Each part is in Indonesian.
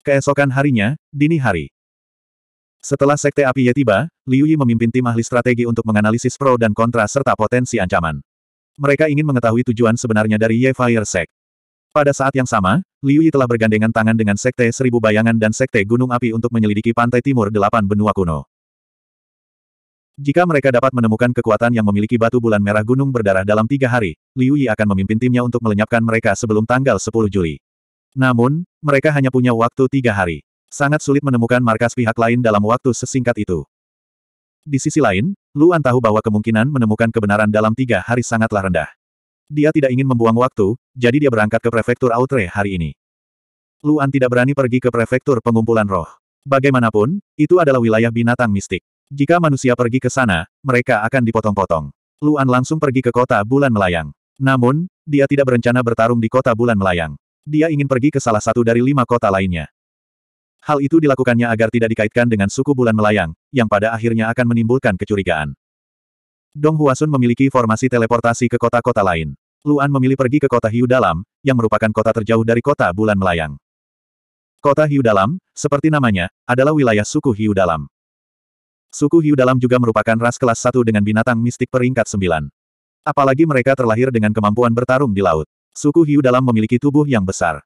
Keesokan harinya, dini hari. Setelah Sekte Api Ye tiba, Liu Yi memimpin tim ahli strategi untuk menganalisis pro dan kontra serta potensi ancaman. Mereka ingin mengetahui tujuan sebenarnya dari Ye Fire Sect. Pada saat yang sama, Liu Yi telah bergandengan tangan dengan Sekte Seribu Bayangan dan Sekte Gunung Api untuk menyelidiki pantai timur delapan benua kuno. Jika mereka dapat menemukan kekuatan yang memiliki batu bulan merah gunung berdarah dalam tiga hari, Liu Yi akan memimpin timnya untuk melenyapkan mereka sebelum tanggal 10 Juli. Namun, mereka hanya punya waktu tiga hari. Sangat sulit menemukan markas pihak lain dalam waktu sesingkat itu. Di sisi lain, Luan tahu bahwa kemungkinan menemukan kebenaran dalam tiga hari sangatlah rendah. Dia tidak ingin membuang waktu, jadi dia berangkat ke prefektur Autre hari ini. Luan tidak berani pergi ke prefektur pengumpulan roh. Bagaimanapun, itu adalah wilayah binatang mistik. Jika manusia pergi ke sana, mereka akan dipotong-potong. Luan langsung pergi ke kota bulan melayang. Namun, dia tidak berencana bertarung di kota bulan melayang dia ingin pergi ke salah satu dari lima kota lainnya. Hal itu dilakukannya agar tidak dikaitkan dengan suku bulan melayang, yang pada akhirnya akan menimbulkan kecurigaan. Dong Huasun memiliki formasi teleportasi ke kota-kota lain. Luan memilih pergi ke kota Hiu Dalam, yang merupakan kota terjauh dari kota bulan melayang. Kota Hiu Dalam, seperti namanya, adalah wilayah suku Hiu Dalam. Suku Hiu Dalam juga merupakan ras kelas satu dengan binatang mistik peringkat sembilan. Apalagi mereka terlahir dengan kemampuan bertarung di laut. Suku hiu dalam memiliki tubuh yang besar.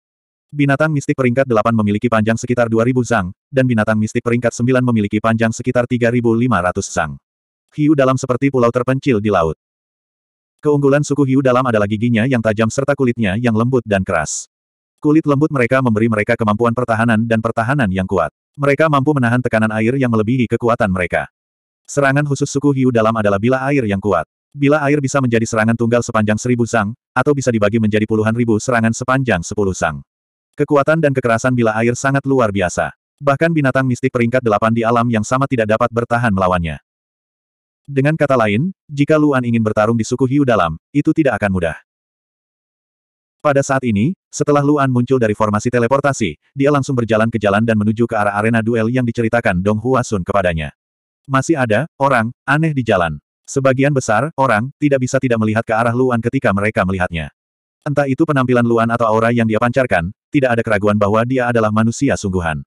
Binatang mistik peringkat 8 memiliki panjang sekitar 2000 zang, dan binatang mistik peringkat 9 memiliki panjang sekitar 3500 zang. Hiu dalam seperti pulau terpencil di laut. Keunggulan suku hiu dalam adalah giginya yang tajam serta kulitnya yang lembut dan keras. Kulit lembut mereka memberi mereka kemampuan pertahanan dan pertahanan yang kuat. Mereka mampu menahan tekanan air yang melebihi kekuatan mereka. Serangan khusus suku hiu dalam adalah bila air yang kuat. Bila air bisa menjadi serangan tunggal sepanjang seribu zang, atau bisa dibagi menjadi puluhan ribu serangan sepanjang sepuluh sang. Kekuatan dan kekerasan bila air sangat luar biasa. Bahkan binatang mistik peringkat delapan di alam yang sama tidak dapat bertahan melawannya. Dengan kata lain, jika Luan ingin bertarung di suku hiu dalam, itu tidak akan mudah. Pada saat ini, setelah Luan muncul dari formasi teleportasi, dia langsung berjalan ke jalan dan menuju ke arah arena duel yang diceritakan Dong Hua Sun kepadanya. Masih ada, orang, aneh di jalan. Sebagian besar, orang, tidak bisa tidak melihat ke arah Luan ketika mereka melihatnya. Entah itu penampilan Luan atau aura yang dia pancarkan, tidak ada keraguan bahwa dia adalah manusia sungguhan.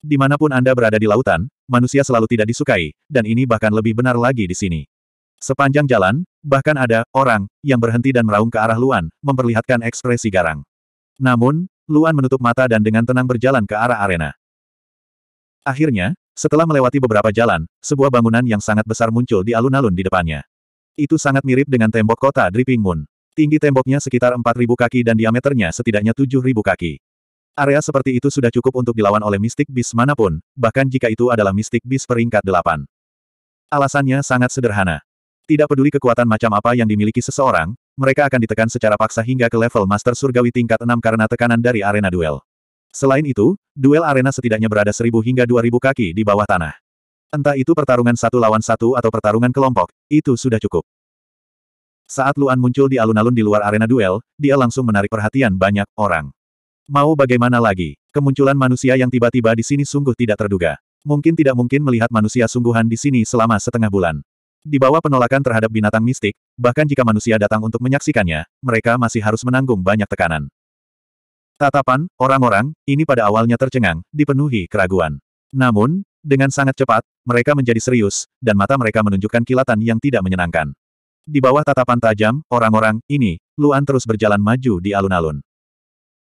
Dimanapun Anda berada di lautan, manusia selalu tidak disukai, dan ini bahkan lebih benar lagi di sini. Sepanjang jalan, bahkan ada orang yang berhenti dan meraung ke arah Luan, memperlihatkan ekspresi garang. Namun, Luan menutup mata dan dengan tenang berjalan ke arah arena. Akhirnya, setelah melewati beberapa jalan, sebuah bangunan yang sangat besar muncul di alun-alun di depannya. Itu sangat mirip dengan tembok kota Dripping Moon. Tinggi temboknya sekitar 4.000 kaki dan diameternya setidaknya 7.000 kaki. Area seperti itu sudah cukup untuk dilawan oleh mistik bis manapun, bahkan jika itu adalah mistik bis peringkat delapan. Alasannya sangat sederhana. Tidak peduli kekuatan macam apa yang dimiliki seseorang, mereka akan ditekan secara paksa hingga ke level master surgawi tingkat 6 karena tekanan dari arena duel. Selain itu, duel arena setidaknya berada 1000 hingga 2000 kaki di bawah tanah. Entah itu pertarungan satu lawan satu atau pertarungan kelompok, itu sudah cukup. Saat Luan muncul di alun-alun di luar arena duel, dia langsung menarik perhatian banyak orang. Mau bagaimana lagi? Kemunculan manusia yang tiba-tiba di sini sungguh tidak terduga. Mungkin tidak mungkin melihat manusia sungguhan di sini selama setengah bulan. Di bawah penolakan terhadap binatang mistik, bahkan jika manusia datang untuk menyaksikannya, mereka masih harus menanggung banyak tekanan. Tatapan, orang-orang, ini pada awalnya tercengang, dipenuhi keraguan. Namun, dengan sangat cepat, mereka menjadi serius, dan mata mereka menunjukkan kilatan yang tidak menyenangkan. Di bawah tatapan tajam, orang-orang, ini, Luan terus berjalan maju di alun-alun.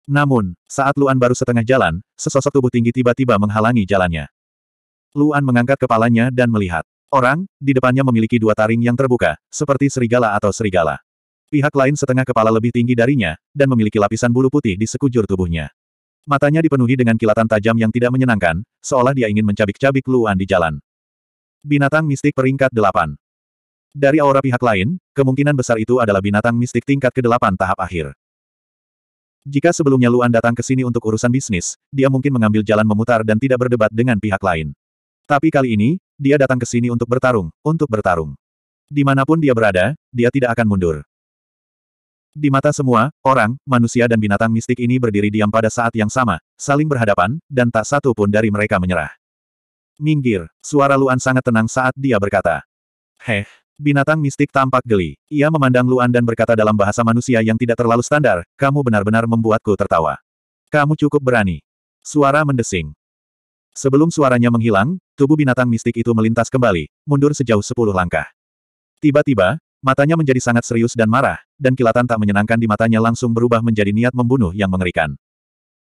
Namun, saat Luan baru setengah jalan, sesosok tubuh tinggi tiba-tiba menghalangi jalannya. Luan mengangkat kepalanya dan melihat. Orang, di depannya memiliki dua taring yang terbuka, seperti serigala atau serigala pihak lain setengah kepala lebih tinggi darinya, dan memiliki lapisan bulu putih di sekujur tubuhnya. Matanya dipenuhi dengan kilatan tajam yang tidak menyenangkan, seolah dia ingin mencabik-cabik Luan di jalan. Binatang mistik peringkat 8 Dari aura pihak lain, kemungkinan besar itu adalah binatang mistik tingkat ke-8 tahap akhir. Jika sebelumnya Luan datang ke sini untuk urusan bisnis, dia mungkin mengambil jalan memutar dan tidak berdebat dengan pihak lain. Tapi kali ini, dia datang ke sini untuk bertarung, untuk bertarung. Dimanapun dia berada, dia tidak akan mundur. Di mata semua, orang, manusia dan binatang mistik ini berdiri diam pada saat yang sama, saling berhadapan, dan tak satu pun dari mereka menyerah. Minggir, suara Luan sangat tenang saat dia berkata. Heh, binatang mistik tampak geli. Ia memandang Luan dan berkata dalam bahasa manusia yang tidak terlalu standar, kamu benar-benar membuatku tertawa. Kamu cukup berani. Suara mendesing. Sebelum suaranya menghilang, tubuh binatang mistik itu melintas kembali, mundur sejauh sepuluh langkah. Tiba-tiba, Matanya menjadi sangat serius dan marah, dan kilatan tak menyenangkan di matanya langsung berubah menjadi niat membunuh yang mengerikan.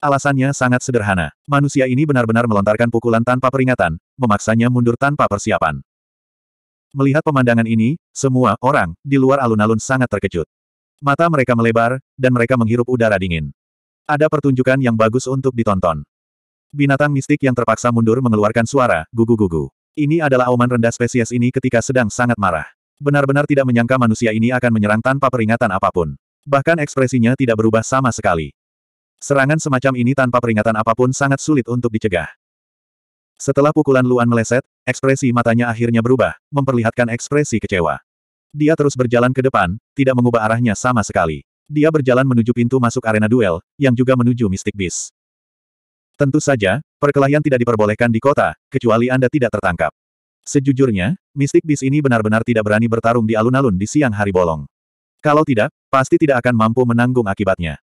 Alasannya sangat sederhana. Manusia ini benar-benar melontarkan pukulan tanpa peringatan, memaksanya mundur tanpa persiapan. Melihat pemandangan ini, semua orang di luar alun-alun sangat terkejut. Mata mereka melebar, dan mereka menghirup udara dingin. Ada pertunjukan yang bagus untuk ditonton. Binatang mistik yang terpaksa mundur mengeluarkan suara, gugu-gugu. Ini adalah auman rendah spesies ini ketika sedang sangat marah. Benar-benar tidak menyangka manusia ini akan menyerang tanpa peringatan apapun. Bahkan ekspresinya tidak berubah sama sekali. Serangan semacam ini tanpa peringatan apapun sangat sulit untuk dicegah. Setelah pukulan Luan meleset, ekspresi matanya akhirnya berubah, memperlihatkan ekspresi kecewa. Dia terus berjalan ke depan, tidak mengubah arahnya sama sekali. Dia berjalan menuju pintu masuk arena duel, yang juga menuju Mystic Beast. Tentu saja, perkelahian tidak diperbolehkan di kota, kecuali Anda tidak tertangkap. Sejujurnya, mistik bis ini benar-benar tidak berani bertarung di alun-alun di siang hari bolong. Kalau tidak, pasti tidak akan mampu menanggung akibatnya.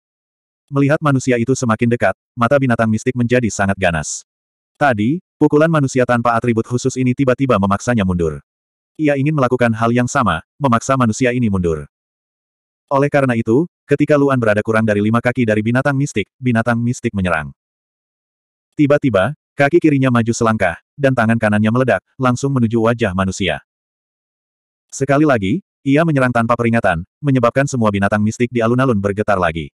Melihat manusia itu semakin dekat, mata binatang mistik menjadi sangat ganas. Tadi, pukulan manusia tanpa atribut khusus ini tiba-tiba memaksanya mundur. Ia ingin melakukan hal yang sama, memaksa manusia ini mundur. Oleh karena itu, ketika Luan berada kurang dari lima kaki dari binatang mistik, binatang mistik menyerang. Tiba-tiba, kaki kirinya maju selangkah, dan tangan kanannya meledak, langsung menuju wajah manusia. Sekali lagi, ia menyerang tanpa peringatan, menyebabkan semua binatang mistik di alun-alun bergetar lagi.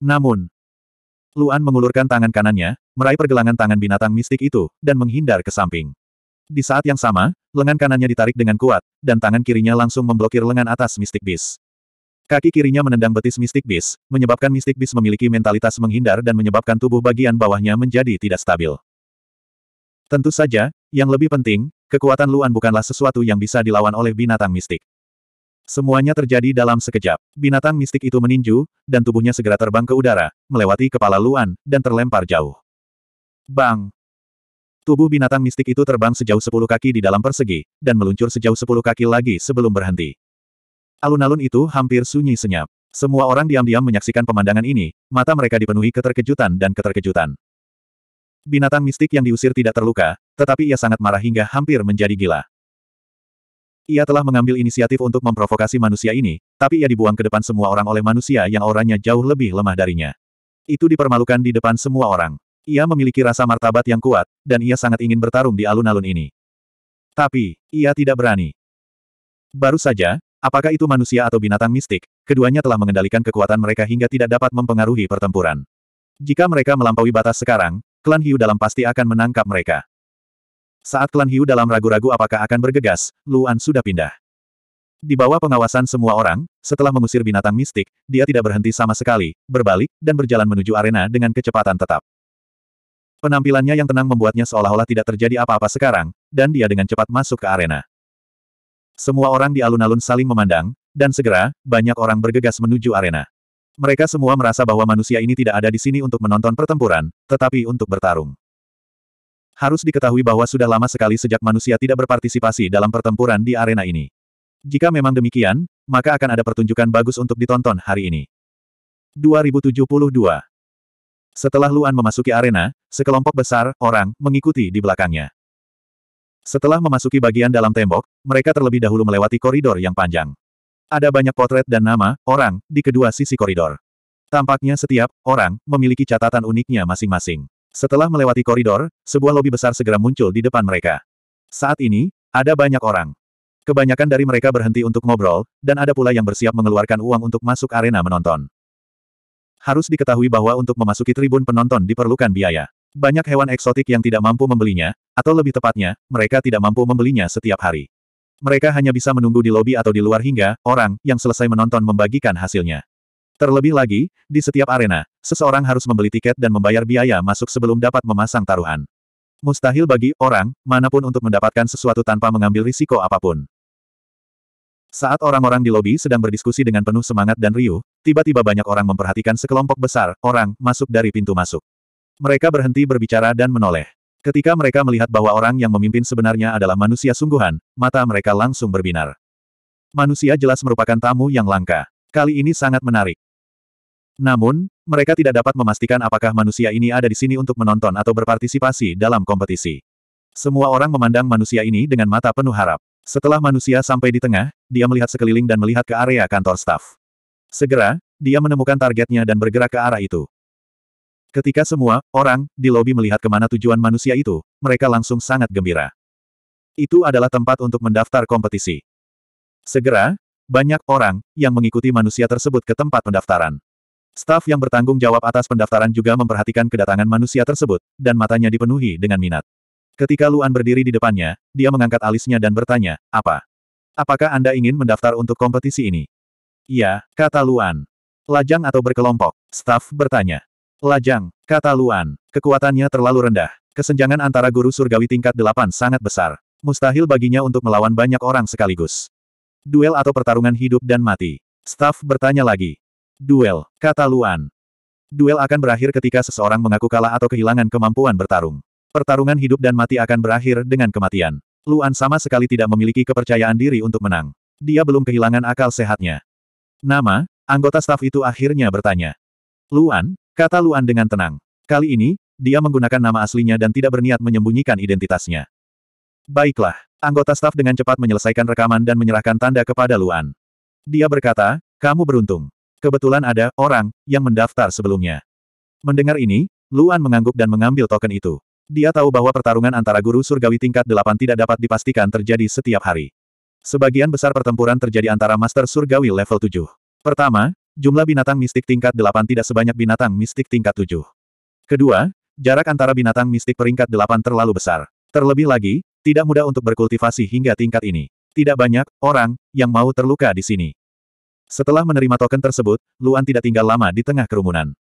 Namun, Luan mengulurkan tangan kanannya, meraih pergelangan tangan binatang mistik itu, dan menghindar ke samping. Di saat yang sama, lengan kanannya ditarik dengan kuat, dan tangan kirinya langsung memblokir lengan atas mistik bis. Kaki kirinya menendang betis mistik bis, menyebabkan mistik bis memiliki mentalitas menghindar dan menyebabkan tubuh bagian bawahnya menjadi tidak stabil. Tentu saja, yang lebih penting, kekuatan Luan bukanlah sesuatu yang bisa dilawan oleh binatang mistik. Semuanya terjadi dalam sekejap. Binatang mistik itu meninju, dan tubuhnya segera terbang ke udara, melewati kepala Luan, dan terlempar jauh. Bang! Tubuh binatang mistik itu terbang sejauh sepuluh kaki di dalam persegi, dan meluncur sejauh sepuluh kaki lagi sebelum berhenti. Alun-alun itu hampir sunyi senyap. Semua orang diam-diam menyaksikan pemandangan ini, mata mereka dipenuhi keterkejutan dan keterkejutan. Binatang mistik yang diusir tidak terluka, tetapi ia sangat marah hingga hampir menjadi gila. Ia telah mengambil inisiatif untuk memprovokasi manusia ini, tapi ia dibuang ke depan semua orang oleh manusia yang orangnya jauh lebih lemah darinya. Itu dipermalukan di depan semua orang. Ia memiliki rasa martabat yang kuat, dan ia sangat ingin bertarung di alun-alun ini. Tapi, ia tidak berani. Baru saja, apakah itu manusia atau binatang mistik, keduanya telah mengendalikan kekuatan mereka hingga tidak dapat mempengaruhi pertempuran. Jika mereka melampaui batas sekarang, klan Hiu dalam pasti akan menangkap mereka. Saat klan Hiu dalam ragu-ragu apakah akan bergegas, Luan sudah pindah. Di bawah pengawasan semua orang, setelah mengusir binatang mistik, dia tidak berhenti sama sekali, berbalik, dan berjalan menuju arena dengan kecepatan tetap. Penampilannya yang tenang membuatnya seolah-olah tidak terjadi apa-apa sekarang, dan dia dengan cepat masuk ke arena. Semua orang di alun-alun saling memandang, dan segera, banyak orang bergegas menuju arena. Mereka semua merasa bahwa manusia ini tidak ada di sini untuk menonton pertempuran, tetapi untuk bertarung. Harus diketahui bahwa sudah lama sekali sejak manusia tidak berpartisipasi dalam pertempuran di arena ini. Jika memang demikian, maka akan ada pertunjukan bagus untuk ditonton hari ini. 2072 Setelah Luan memasuki arena, sekelompok besar orang mengikuti di belakangnya. Setelah memasuki bagian dalam tembok, mereka terlebih dahulu melewati koridor yang panjang. Ada banyak potret dan nama, orang, di kedua sisi koridor. Tampaknya setiap orang memiliki catatan uniknya masing-masing. Setelah melewati koridor, sebuah lobi besar segera muncul di depan mereka. Saat ini, ada banyak orang. Kebanyakan dari mereka berhenti untuk ngobrol, dan ada pula yang bersiap mengeluarkan uang untuk masuk arena menonton. Harus diketahui bahwa untuk memasuki tribun penonton diperlukan biaya. Banyak hewan eksotik yang tidak mampu membelinya, atau lebih tepatnya, mereka tidak mampu membelinya setiap hari. Mereka hanya bisa menunggu di lobi atau di luar hingga orang yang selesai menonton membagikan hasilnya. Terlebih lagi, di setiap arena, seseorang harus membeli tiket dan membayar biaya masuk sebelum dapat memasang taruhan. Mustahil bagi orang manapun untuk mendapatkan sesuatu tanpa mengambil risiko apapun. Saat orang-orang di lobi sedang berdiskusi dengan penuh semangat dan riuh, tiba-tiba banyak orang memperhatikan sekelompok besar orang masuk dari pintu masuk. Mereka berhenti berbicara dan menoleh. Ketika mereka melihat bahwa orang yang memimpin sebenarnya adalah manusia sungguhan, mata mereka langsung berbinar. Manusia jelas merupakan tamu yang langka. Kali ini sangat menarik. Namun, mereka tidak dapat memastikan apakah manusia ini ada di sini untuk menonton atau berpartisipasi dalam kompetisi. Semua orang memandang manusia ini dengan mata penuh harap. Setelah manusia sampai di tengah, dia melihat sekeliling dan melihat ke area kantor staf. Segera, dia menemukan targetnya dan bergerak ke arah itu. Ketika semua orang di lobi melihat kemana tujuan manusia itu, mereka langsung sangat gembira. Itu adalah tempat untuk mendaftar kompetisi. Segera, banyak orang yang mengikuti manusia tersebut ke tempat pendaftaran. Staf yang bertanggung jawab atas pendaftaran juga memperhatikan kedatangan manusia tersebut, dan matanya dipenuhi dengan minat. Ketika Luan berdiri di depannya, dia mengangkat alisnya dan bertanya, apa? Apakah Anda ingin mendaftar untuk kompetisi ini? Iya, kata Luan. Lajang atau berkelompok? Staf bertanya. Lajang, kata Luan. Kekuatannya terlalu rendah. Kesenjangan antara guru surgawi tingkat delapan sangat besar. Mustahil baginya untuk melawan banyak orang sekaligus. Duel atau pertarungan hidup dan mati. Staff bertanya lagi. Duel, kata Luan. Duel akan berakhir ketika seseorang mengaku kalah atau kehilangan kemampuan bertarung. Pertarungan hidup dan mati akan berakhir dengan kematian. Luan sama sekali tidak memiliki kepercayaan diri untuk menang. Dia belum kehilangan akal sehatnya. Nama, anggota staf itu akhirnya bertanya. Luan, Kata Luan dengan tenang. Kali ini, dia menggunakan nama aslinya dan tidak berniat menyembunyikan identitasnya. Baiklah, anggota staf dengan cepat menyelesaikan rekaman dan menyerahkan tanda kepada Luan. Dia berkata, kamu beruntung. Kebetulan ada orang yang mendaftar sebelumnya. Mendengar ini, Luan mengangguk dan mengambil token itu. Dia tahu bahwa pertarungan antara guru surgawi tingkat delapan tidak dapat dipastikan terjadi setiap hari. Sebagian besar pertempuran terjadi antara master surgawi level 7. Pertama, jumlah binatang mistik tingkat 8 tidak sebanyak binatang mistik tingkat 7. Kedua, jarak antara binatang mistik peringkat 8 terlalu besar. Terlebih lagi, tidak mudah untuk berkultivasi hingga tingkat ini. Tidak banyak orang yang mau terluka di sini. Setelah menerima token tersebut, Luan tidak tinggal lama di tengah kerumunan.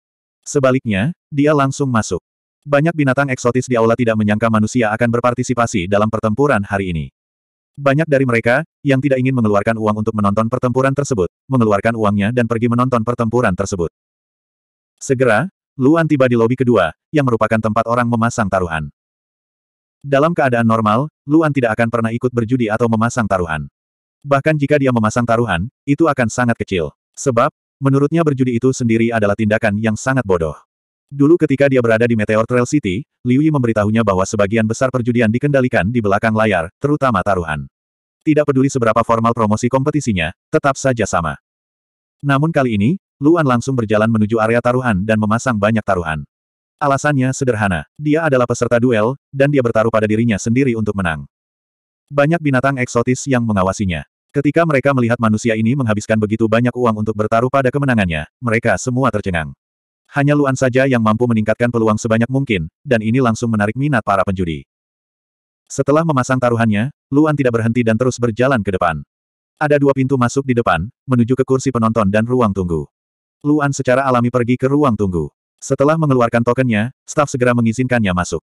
Sebaliknya, dia langsung masuk. Banyak binatang eksotis di aula tidak menyangka manusia akan berpartisipasi dalam pertempuran hari ini. Banyak dari mereka, yang tidak ingin mengeluarkan uang untuk menonton pertempuran tersebut, mengeluarkan uangnya dan pergi menonton pertempuran tersebut. Segera, Luan tiba di lobi kedua, yang merupakan tempat orang memasang taruhan. Dalam keadaan normal, Luan tidak akan pernah ikut berjudi atau memasang taruhan. Bahkan jika dia memasang taruhan, itu akan sangat kecil. Sebab, menurutnya berjudi itu sendiri adalah tindakan yang sangat bodoh. Dulu ketika dia berada di Meteor Trail City, Liu Yi memberitahunya bahwa sebagian besar perjudian dikendalikan di belakang layar, terutama taruhan. Tidak peduli seberapa formal promosi kompetisinya, tetap saja sama. Namun kali ini, Luan langsung berjalan menuju area taruhan dan memasang banyak taruhan. Alasannya sederhana, dia adalah peserta duel, dan dia bertaruh pada dirinya sendiri untuk menang. Banyak binatang eksotis yang mengawasinya. Ketika mereka melihat manusia ini menghabiskan begitu banyak uang untuk bertaruh pada kemenangannya, mereka semua tercengang. Hanya Luan saja yang mampu meningkatkan peluang sebanyak mungkin, dan ini langsung menarik minat para penjudi. Setelah memasang taruhannya, Luan tidak berhenti dan terus berjalan ke depan. Ada dua pintu masuk di depan, menuju ke kursi penonton dan ruang tunggu. Luan secara alami pergi ke ruang tunggu. Setelah mengeluarkan tokennya, staf segera mengizinkannya masuk.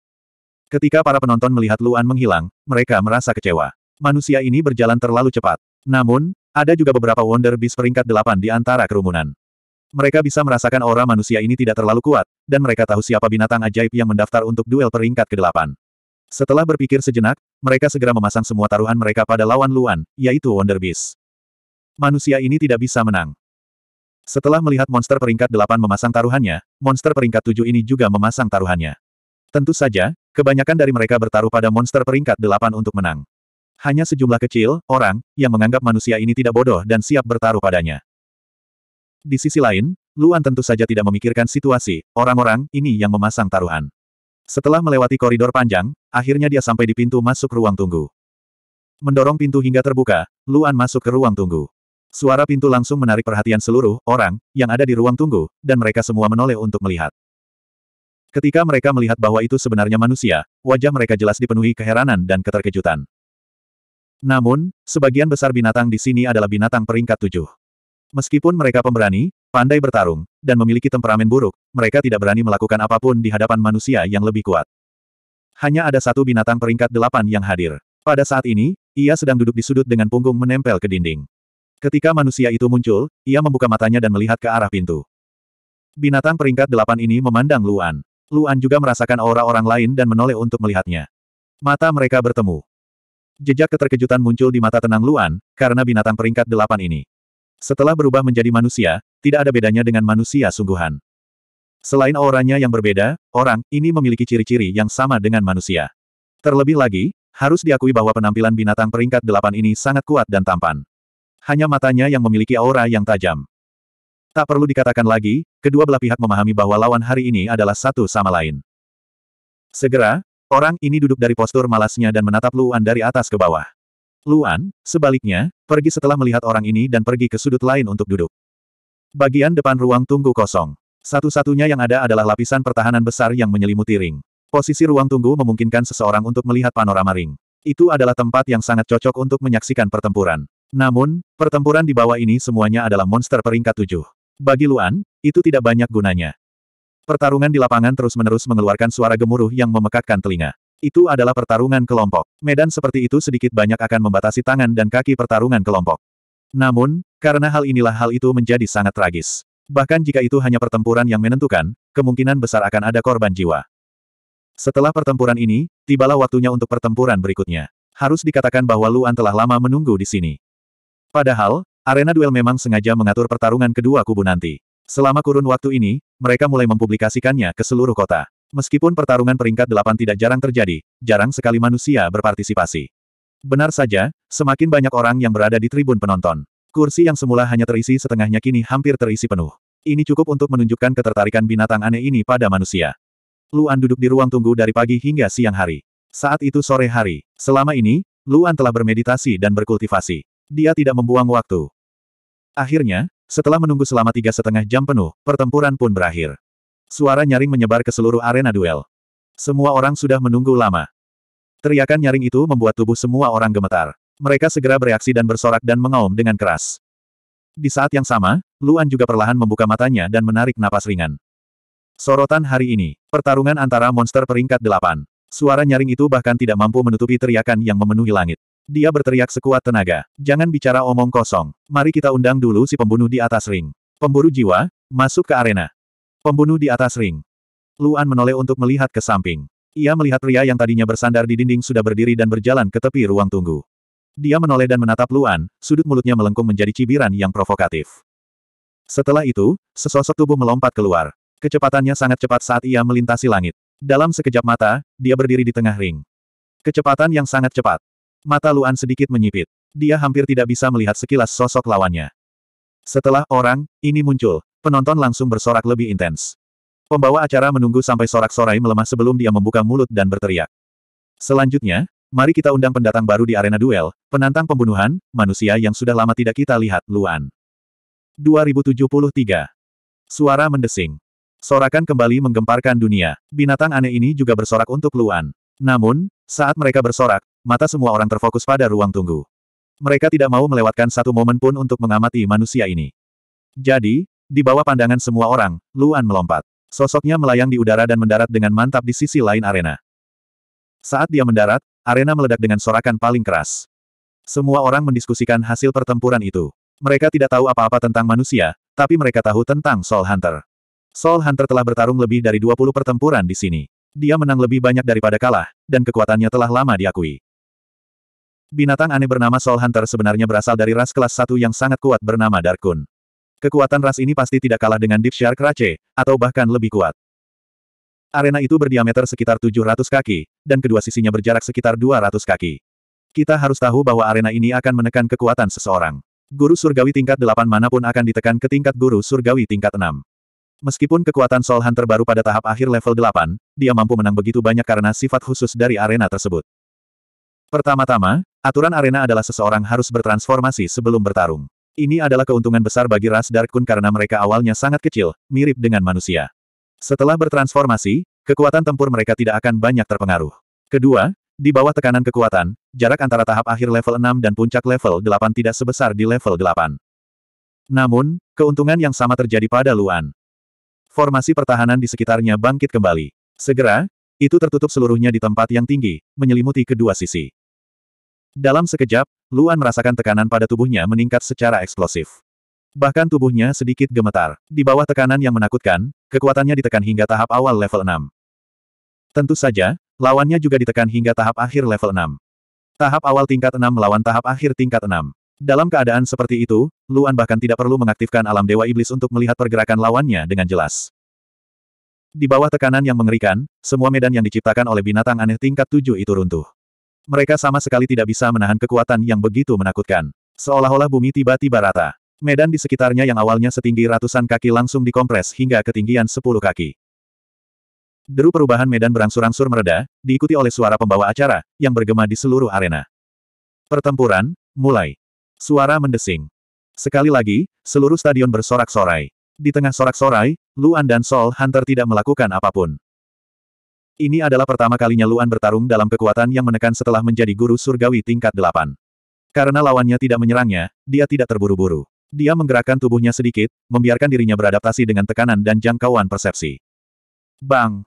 Ketika para penonton melihat Luan menghilang, mereka merasa kecewa. Manusia ini berjalan terlalu cepat. Namun, ada juga beberapa Wonder Beast peringkat delapan di antara kerumunan. Mereka bisa merasakan aura manusia ini tidak terlalu kuat, dan mereka tahu siapa binatang ajaib yang mendaftar untuk duel peringkat ke-8. Setelah berpikir sejenak, mereka segera memasang semua taruhan mereka pada lawan Luan, yaitu Wonder Beast. Manusia ini tidak bisa menang. Setelah melihat monster peringkat 8 memasang taruhannya, monster peringkat 7 ini juga memasang taruhannya. Tentu saja, kebanyakan dari mereka bertaruh pada monster peringkat 8 untuk menang. Hanya sejumlah kecil, orang, yang menganggap manusia ini tidak bodoh dan siap bertaruh padanya. Di sisi lain, Luan tentu saja tidak memikirkan situasi, orang-orang ini yang memasang taruhan. Setelah melewati koridor panjang, akhirnya dia sampai di pintu masuk ruang tunggu. Mendorong pintu hingga terbuka, Luan masuk ke ruang tunggu. Suara pintu langsung menarik perhatian seluruh orang yang ada di ruang tunggu, dan mereka semua menoleh untuk melihat. Ketika mereka melihat bahwa itu sebenarnya manusia, wajah mereka jelas dipenuhi keheranan dan keterkejutan. Namun, sebagian besar binatang di sini adalah binatang peringkat tujuh. Meskipun mereka pemberani, pandai bertarung, dan memiliki temperamen buruk, mereka tidak berani melakukan apapun di hadapan manusia yang lebih kuat. Hanya ada satu binatang peringkat delapan yang hadir. Pada saat ini, ia sedang duduk di sudut dengan punggung menempel ke dinding. Ketika manusia itu muncul, ia membuka matanya dan melihat ke arah pintu. Binatang peringkat delapan ini memandang Luan. Luan juga merasakan aura orang lain dan menoleh untuk melihatnya. Mata mereka bertemu. Jejak keterkejutan muncul di mata tenang Luan, karena binatang peringkat delapan ini. Setelah berubah menjadi manusia, tidak ada bedanya dengan manusia sungguhan. Selain auranya yang berbeda, orang ini memiliki ciri-ciri yang sama dengan manusia. Terlebih lagi, harus diakui bahwa penampilan binatang peringkat delapan ini sangat kuat dan tampan. Hanya matanya yang memiliki aura yang tajam. Tak perlu dikatakan lagi, kedua belah pihak memahami bahwa lawan hari ini adalah satu sama lain. Segera, orang ini duduk dari postur malasnya dan menatap Luan dari atas ke bawah. Luan, sebaliknya, pergi setelah melihat orang ini dan pergi ke sudut lain untuk duduk. Bagian depan ruang tunggu kosong. Satu-satunya yang ada adalah lapisan pertahanan besar yang menyelimuti ring. Posisi ruang tunggu memungkinkan seseorang untuk melihat panorama ring. Itu adalah tempat yang sangat cocok untuk menyaksikan pertempuran. Namun, pertempuran di bawah ini semuanya adalah monster peringkat tujuh. Bagi Luan, itu tidak banyak gunanya. Pertarungan di lapangan terus-menerus mengeluarkan suara gemuruh yang memekakkan telinga. Itu adalah pertarungan kelompok. Medan seperti itu sedikit banyak akan membatasi tangan dan kaki pertarungan kelompok. Namun, karena hal inilah hal itu menjadi sangat tragis. Bahkan jika itu hanya pertempuran yang menentukan, kemungkinan besar akan ada korban jiwa. Setelah pertempuran ini, tibalah waktunya untuk pertempuran berikutnya. Harus dikatakan bahwa Luan telah lama menunggu di sini. Padahal, arena duel memang sengaja mengatur pertarungan kedua kubu nanti. Selama kurun waktu ini, mereka mulai mempublikasikannya ke seluruh kota. Meskipun pertarungan peringkat delapan tidak jarang terjadi, jarang sekali manusia berpartisipasi. Benar saja, semakin banyak orang yang berada di tribun penonton. Kursi yang semula hanya terisi setengahnya kini hampir terisi penuh. Ini cukup untuk menunjukkan ketertarikan binatang aneh ini pada manusia. Luan duduk di ruang tunggu dari pagi hingga siang hari. Saat itu sore hari. Selama ini, Luan telah bermeditasi dan berkultivasi. Dia tidak membuang waktu. Akhirnya, setelah menunggu selama tiga setengah jam penuh, pertempuran pun berakhir. Suara nyaring menyebar ke seluruh arena duel. Semua orang sudah menunggu lama. Teriakan nyaring itu membuat tubuh semua orang gemetar. Mereka segera bereaksi dan bersorak dan mengaum dengan keras. Di saat yang sama, Luan juga perlahan membuka matanya dan menarik napas ringan. Sorotan hari ini, pertarungan antara monster peringkat delapan. Suara nyaring itu bahkan tidak mampu menutupi teriakan yang memenuhi langit. Dia berteriak sekuat tenaga. Jangan bicara omong kosong. Mari kita undang dulu si pembunuh di atas ring. Pemburu jiwa, masuk ke arena. Pembunuh di atas ring. Luan menoleh untuk melihat ke samping. Ia melihat pria yang tadinya bersandar di dinding sudah berdiri dan berjalan ke tepi ruang tunggu. Dia menoleh dan menatap Luan, sudut mulutnya melengkung menjadi cibiran yang provokatif. Setelah itu, sesosok tubuh melompat keluar. Kecepatannya sangat cepat saat ia melintasi langit. Dalam sekejap mata, dia berdiri di tengah ring. Kecepatan yang sangat cepat. Mata Luan sedikit menyipit. Dia hampir tidak bisa melihat sekilas sosok lawannya. Setelah orang ini muncul, Penonton langsung bersorak lebih intens. Pembawa acara menunggu sampai sorak-sorai melemah sebelum dia membuka mulut dan berteriak. Selanjutnya, mari kita undang pendatang baru di arena duel, penantang pembunuhan, manusia yang sudah lama tidak kita lihat, Luan. 2073. Suara mendesing. Sorakan kembali menggemparkan dunia. Binatang aneh ini juga bersorak untuk Luan. Namun, saat mereka bersorak, mata semua orang terfokus pada ruang tunggu. Mereka tidak mau melewatkan satu momen pun untuk mengamati manusia ini. Jadi, di bawah pandangan semua orang, Luan melompat. Sosoknya melayang di udara dan mendarat dengan mantap di sisi lain arena. Saat dia mendarat, arena meledak dengan sorakan paling keras. Semua orang mendiskusikan hasil pertempuran itu. Mereka tidak tahu apa-apa tentang manusia, tapi mereka tahu tentang Soul Hunter. Soul Hunter telah bertarung lebih dari 20 pertempuran di sini. Dia menang lebih banyak daripada kalah, dan kekuatannya telah lama diakui. Binatang aneh bernama Soul Hunter sebenarnya berasal dari ras kelas satu yang sangat kuat bernama Darkun. Kekuatan ras ini pasti tidak kalah dengan Deep Shark Rache, atau bahkan lebih kuat. Arena itu berdiameter sekitar 700 kaki, dan kedua sisinya berjarak sekitar 200 kaki. Kita harus tahu bahwa arena ini akan menekan kekuatan seseorang. Guru surgawi tingkat 8 manapun akan ditekan ke tingkat guru surgawi tingkat 6. Meskipun kekuatan Soul Hunter baru pada tahap akhir level 8, dia mampu menang begitu banyak karena sifat khusus dari arena tersebut. Pertama-tama, aturan arena adalah seseorang harus bertransformasi sebelum bertarung. Ini adalah keuntungan besar bagi ras Dark karena mereka awalnya sangat kecil, mirip dengan manusia. Setelah bertransformasi, kekuatan tempur mereka tidak akan banyak terpengaruh. Kedua, di bawah tekanan kekuatan, jarak antara tahap akhir level 6 dan puncak level 8 tidak sebesar di level 8. Namun, keuntungan yang sama terjadi pada Luan. Formasi pertahanan di sekitarnya bangkit kembali. Segera, itu tertutup seluruhnya di tempat yang tinggi, menyelimuti kedua sisi. Dalam sekejap, Luan merasakan tekanan pada tubuhnya meningkat secara eksplosif. Bahkan tubuhnya sedikit gemetar. Di bawah tekanan yang menakutkan, kekuatannya ditekan hingga tahap awal level 6. Tentu saja, lawannya juga ditekan hingga tahap akhir level 6. Tahap awal tingkat 6 melawan tahap akhir tingkat 6. Dalam keadaan seperti itu, Luan bahkan tidak perlu mengaktifkan alam Dewa Iblis untuk melihat pergerakan lawannya dengan jelas. Di bawah tekanan yang mengerikan, semua medan yang diciptakan oleh binatang aneh tingkat tujuh itu runtuh. Mereka sama sekali tidak bisa menahan kekuatan yang begitu menakutkan. Seolah-olah bumi tiba-tiba rata. Medan di sekitarnya yang awalnya setinggi ratusan kaki langsung dikompres hingga ketinggian sepuluh kaki. Deru perubahan medan berangsur-angsur mereda, diikuti oleh suara pembawa acara, yang bergema di seluruh arena. Pertempuran, mulai. Suara mendesing. Sekali lagi, seluruh stadion bersorak-sorai. Di tengah sorak-sorai, Luan dan Sol Hunter tidak melakukan apapun. Ini adalah pertama kalinya Luan bertarung dalam kekuatan yang menekan setelah menjadi guru surgawi tingkat delapan. Karena lawannya tidak menyerangnya, dia tidak terburu-buru. Dia menggerakkan tubuhnya sedikit, membiarkan dirinya beradaptasi dengan tekanan dan jangkauan persepsi. Bang!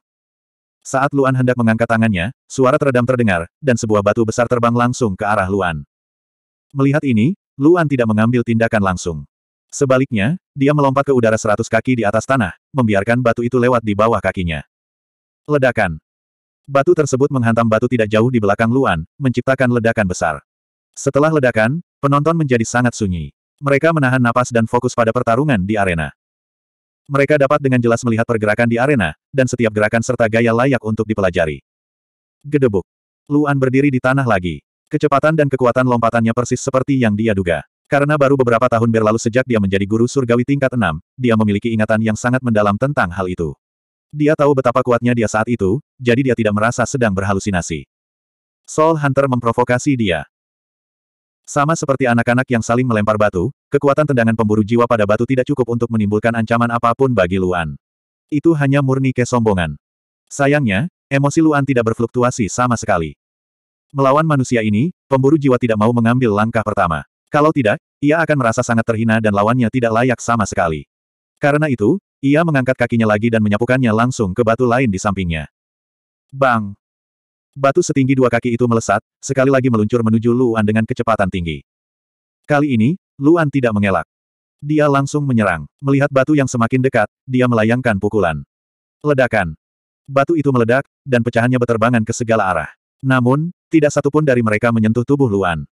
Saat Luan hendak mengangkat tangannya, suara teredam terdengar, dan sebuah batu besar terbang langsung ke arah Luan. Melihat ini, Luan tidak mengambil tindakan langsung. Sebaliknya, dia melompat ke udara seratus kaki di atas tanah, membiarkan batu itu lewat di bawah kakinya. Ledakan. Batu tersebut menghantam batu tidak jauh di belakang Luan, menciptakan ledakan besar. Setelah ledakan, penonton menjadi sangat sunyi. Mereka menahan napas dan fokus pada pertarungan di arena. Mereka dapat dengan jelas melihat pergerakan di arena, dan setiap gerakan serta gaya layak untuk dipelajari. Gedebuk. Luan berdiri di tanah lagi. Kecepatan dan kekuatan lompatannya persis seperti yang dia duga. Karena baru beberapa tahun berlalu sejak dia menjadi guru surgawi tingkat 6, dia memiliki ingatan yang sangat mendalam tentang hal itu. Dia tahu betapa kuatnya dia saat itu, jadi dia tidak merasa sedang berhalusinasi. Soul Hunter memprovokasi dia. Sama seperti anak-anak yang saling melempar batu, kekuatan tendangan pemburu jiwa pada batu tidak cukup untuk menimbulkan ancaman apapun bagi Luan. Itu hanya murni kesombongan. Sayangnya, emosi Luan tidak berfluktuasi sama sekali. Melawan manusia ini, pemburu jiwa tidak mau mengambil langkah pertama. Kalau tidak, ia akan merasa sangat terhina dan lawannya tidak layak sama sekali. Karena itu, ia mengangkat kakinya lagi dan menyapukannya langsung ke batu lain di sampingnya. Bang! Batu setinggi dua kaki itu melesat, sekali lagi meluncur menuju Luan dengan kecepatan tinggi. Kali ini, Luan tidak mengelak. Dia langsung menyerang. Melihat batu yang semakin dekat, dia melayangkan pukulan. Ledakan. Batu itu meledak, dan pecahannya berterbangan ke segala arah. Namun, tidak satupun dari mereka menyentuh tubuh Luan.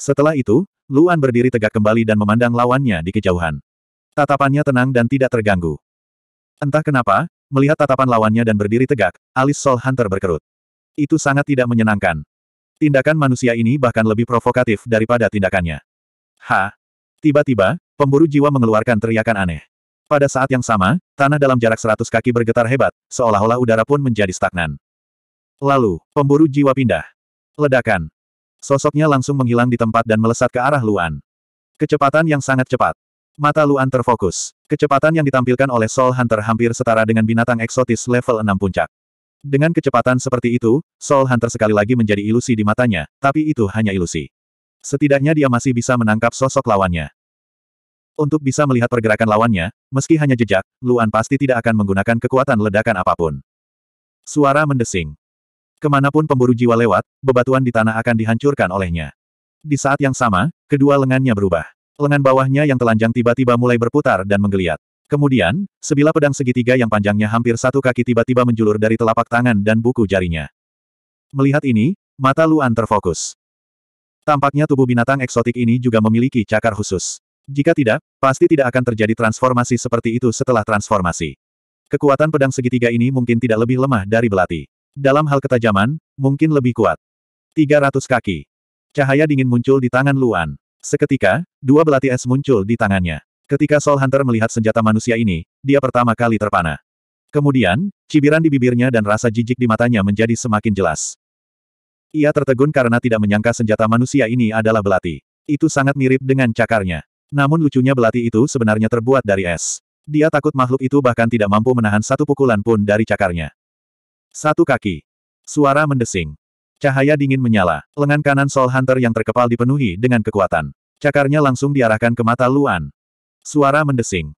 Setelah itu, Luan berdiri tegak kembali dan memandang lawannya di kejauhan. Tatapannya tenang dan tidak terganggu. Entah kenapa, melihat tatapan lawannya dan berdiri tegak, alis Sol Hunter berkerut. Itu sangat tidak menyenangkan. Tindakan manusia ini bahkan lebih provokatif daripada tindakannya. Ha! Tiba-tiba, pemburu jiwa mengeluarkan teriakan aneh. Pada saat yang sama, tanah dalam jarak seratus kaki bergetar hebat, seolah-olah udara pun menjadi stagnan. Lalu, pemburu jiwa pindah. Ledakan. Sosoknya langsung menghilang di tempat dan melesat ke arah Luan. Kecepatan yang sangat cepat. Mata Luan terfokus. Kecepatan yang ditampilkan oleh Soul Hunter hampir setara dengan binatang eksotis level 6 puncak. Dengan kecepatan seperti itu, Soul Hunter sekali lagi menjadi ilusi di matanya, tapi itu hanya ilusi. Setidaknya dia masih bisa menangkap sosok lawannya. Untuk bisa melihat pergerakan lawannya, meski hanya jejak, Luan pasti tidak akan menggunakan kekuatan ledakan apapun. Suara mendesing. Kemanapun pemburu jiwa lewat, bebatuan di tanah akan dihancurkan olehnya. Di saat yang sama, kedua lengannya berubah. Lengan bawahnya yang telanjang tiba-tiba mulai berputar dan menggeliat. Kemudian, sebilah pedang segitiga yang panjangnya hampir satu kaki tiba-tiba menjulur dari telapak tangan dan buku jarinya. Melihat ini, mata Luan terfokus. Tampaknya tubuh binatang eksotik ini juga memiliki cakar khusus. Jika tidak, pasti tidak akan terjadi transformasi seperti itu setelah transformasi. Kekuatan pedang segitiga ini mungkin tidak lebih lemah dari belati. Dalam hal ketajaman, mungkin lebih kuat. 300 kaki. Cahaya dingin muncul di tangan Luan. Seketika, dua belati es muncul di tangannya. Ketika Soul Hunter melihat senjata manusia ini, dia pertama kali terpana. Kemudian, cibiran di bibirnya dan rasa jijik di matanya menjadi semakin jelas. Ia tertegun karena tidak menyangka senjata manusia ini adalah belati. Itu sangat mirip dengan cakarnya. Namun lucunya belati itu sebenarnya terbuat dari es. Dia takut makhluk itu bahkan tidak mampu menahan satu pukulan pun dari cakarnya. Satu kaki. Suara mendesing. Cahaya dingin menyala. Lengan kanan Soul Hunter yang terkepal dipenuhi dengan kekuatan. Cakarnya langsung diarahkan ke mata Luan. Suara mendesing.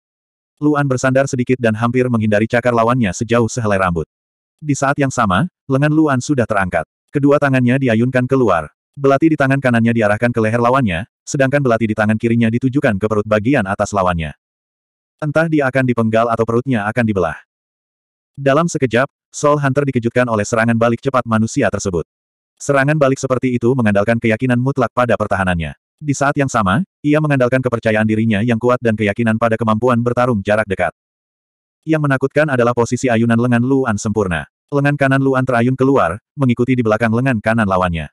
Luan bersandar sedikit dan hampir menghindari cakar lawannya sejauh sehelai rambut. Di saat yang sama, lengan Luan sudah terangkat. Kedua tangannya diayunkan keluar. Belati di tangan kanannya diarahkan ke leher lawannya, sedangkan belati di tangan kirinya ditujukan ke perut bagian atas lawannya. Entah dia akan dipenggal atau perutnya akan dibelah. Dalam sekejap, Soul Hunter dikejutkan oleh serangan balik cepat manusia tersebut. Serangan balik seperti itu mengandalkan keyakinan mutlak pada pertahanannya. Di saat yang sama, ia mengandalkan kepercayaan dirinya yang kuat dan keyakinan pada kemampuan bertarung jarak dekat. Yang menakutkan adalah posisi ayunan lengan Luan sempurna. Lengan kanan Luan terayun keluar, mengikuti di belakang lengan kanan lawannya.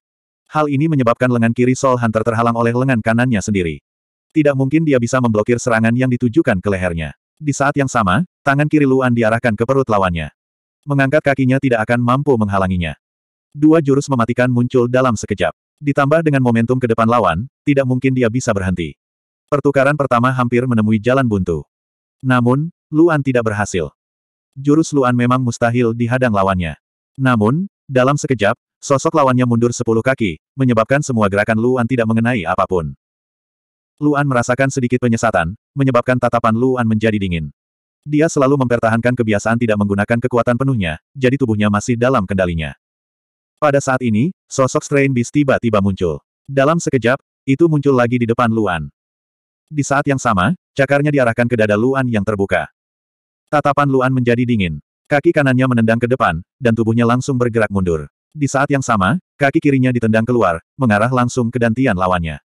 Hal ini menyebabkan lengan kiri Sol Hunter terhalang oleh lengan kanannya sendiri. Tidak mungkin dia bisa memblokir serangan yang ditujukan ke lehernya. Di saat yang sama, tangan kiri Luan diarahkan ke perut lawannya. Mengangkat kakinya tidak akan mampu menghalanginya. Dua jurus mematikan muncul dalam sekejap. Ditambah dengan momentum ke depan lawan, tidak mungkin dia bisa berhenti. Pertukaran pertama hampir menemui jalan buntu. Namun, Luan tidak berhasil. Jurus Luan memang mustahil dihadang lawannya. Namun, dalam sekejap, sosok lawannya mundur sepuluh kaki, menyebabkan semua gerakan Luan tidak mengenai apapun. Luan merasakan sedikit penyesatan, menyebabkan tatapan Luan menjadi dingin. Dia selalu mempertahankan kebiasaan tidak menggunakan kekuatan penuhnya, jadi tubuhnya masih dalam kendalinya. Pada saat ini, sosok Strain Beast tiba-tiba muncul. Dalam sekejap, itu muncul lagi di depan Luan. Di saat yang sama, cakarnya diarahkan ke dada Luan yang terbuka. Tatapan Luan menjadi dingin. Kaki kanannya menendang ke depan, dan tubuhnya langsung bergerak mundur. Di saat yang sama, kaki kirinya ditendang keluar, mengarah langsung ke dantian lawannya.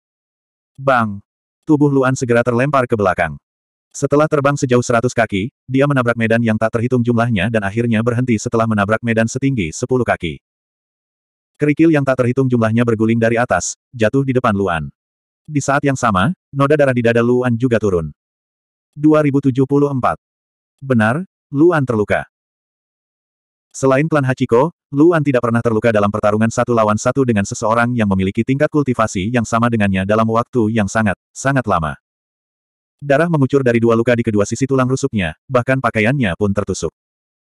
Bang! Tubuh Luan segera terlempar ke belakang. Setelah terbang sejauh seratus kaki, dia menabrak medan yang tak terhitung jumlahnya dan akhirnya berhenti setelah menabrak medan setinggi sepuluh kaki. Kerikil yang tak terhitung jumlahnya berguling dari atas, jatuh di depan Luan. Di saat yang sama, noda darah di dada Luan juga turun. 2074. Benar, Luan terluka. Selain klan Hachiko, Luan tidak pernah terluka dalam pertarungan satu lawan satu dengan seseorang yang memiliki tingkat kultivasi yang sama dengannya dalam waktu yang sangat, sangat lama. Darah mengucur dari dua luka di kedua sisi tulang rusuknya, bahkan pakaiannya pun tertusuk.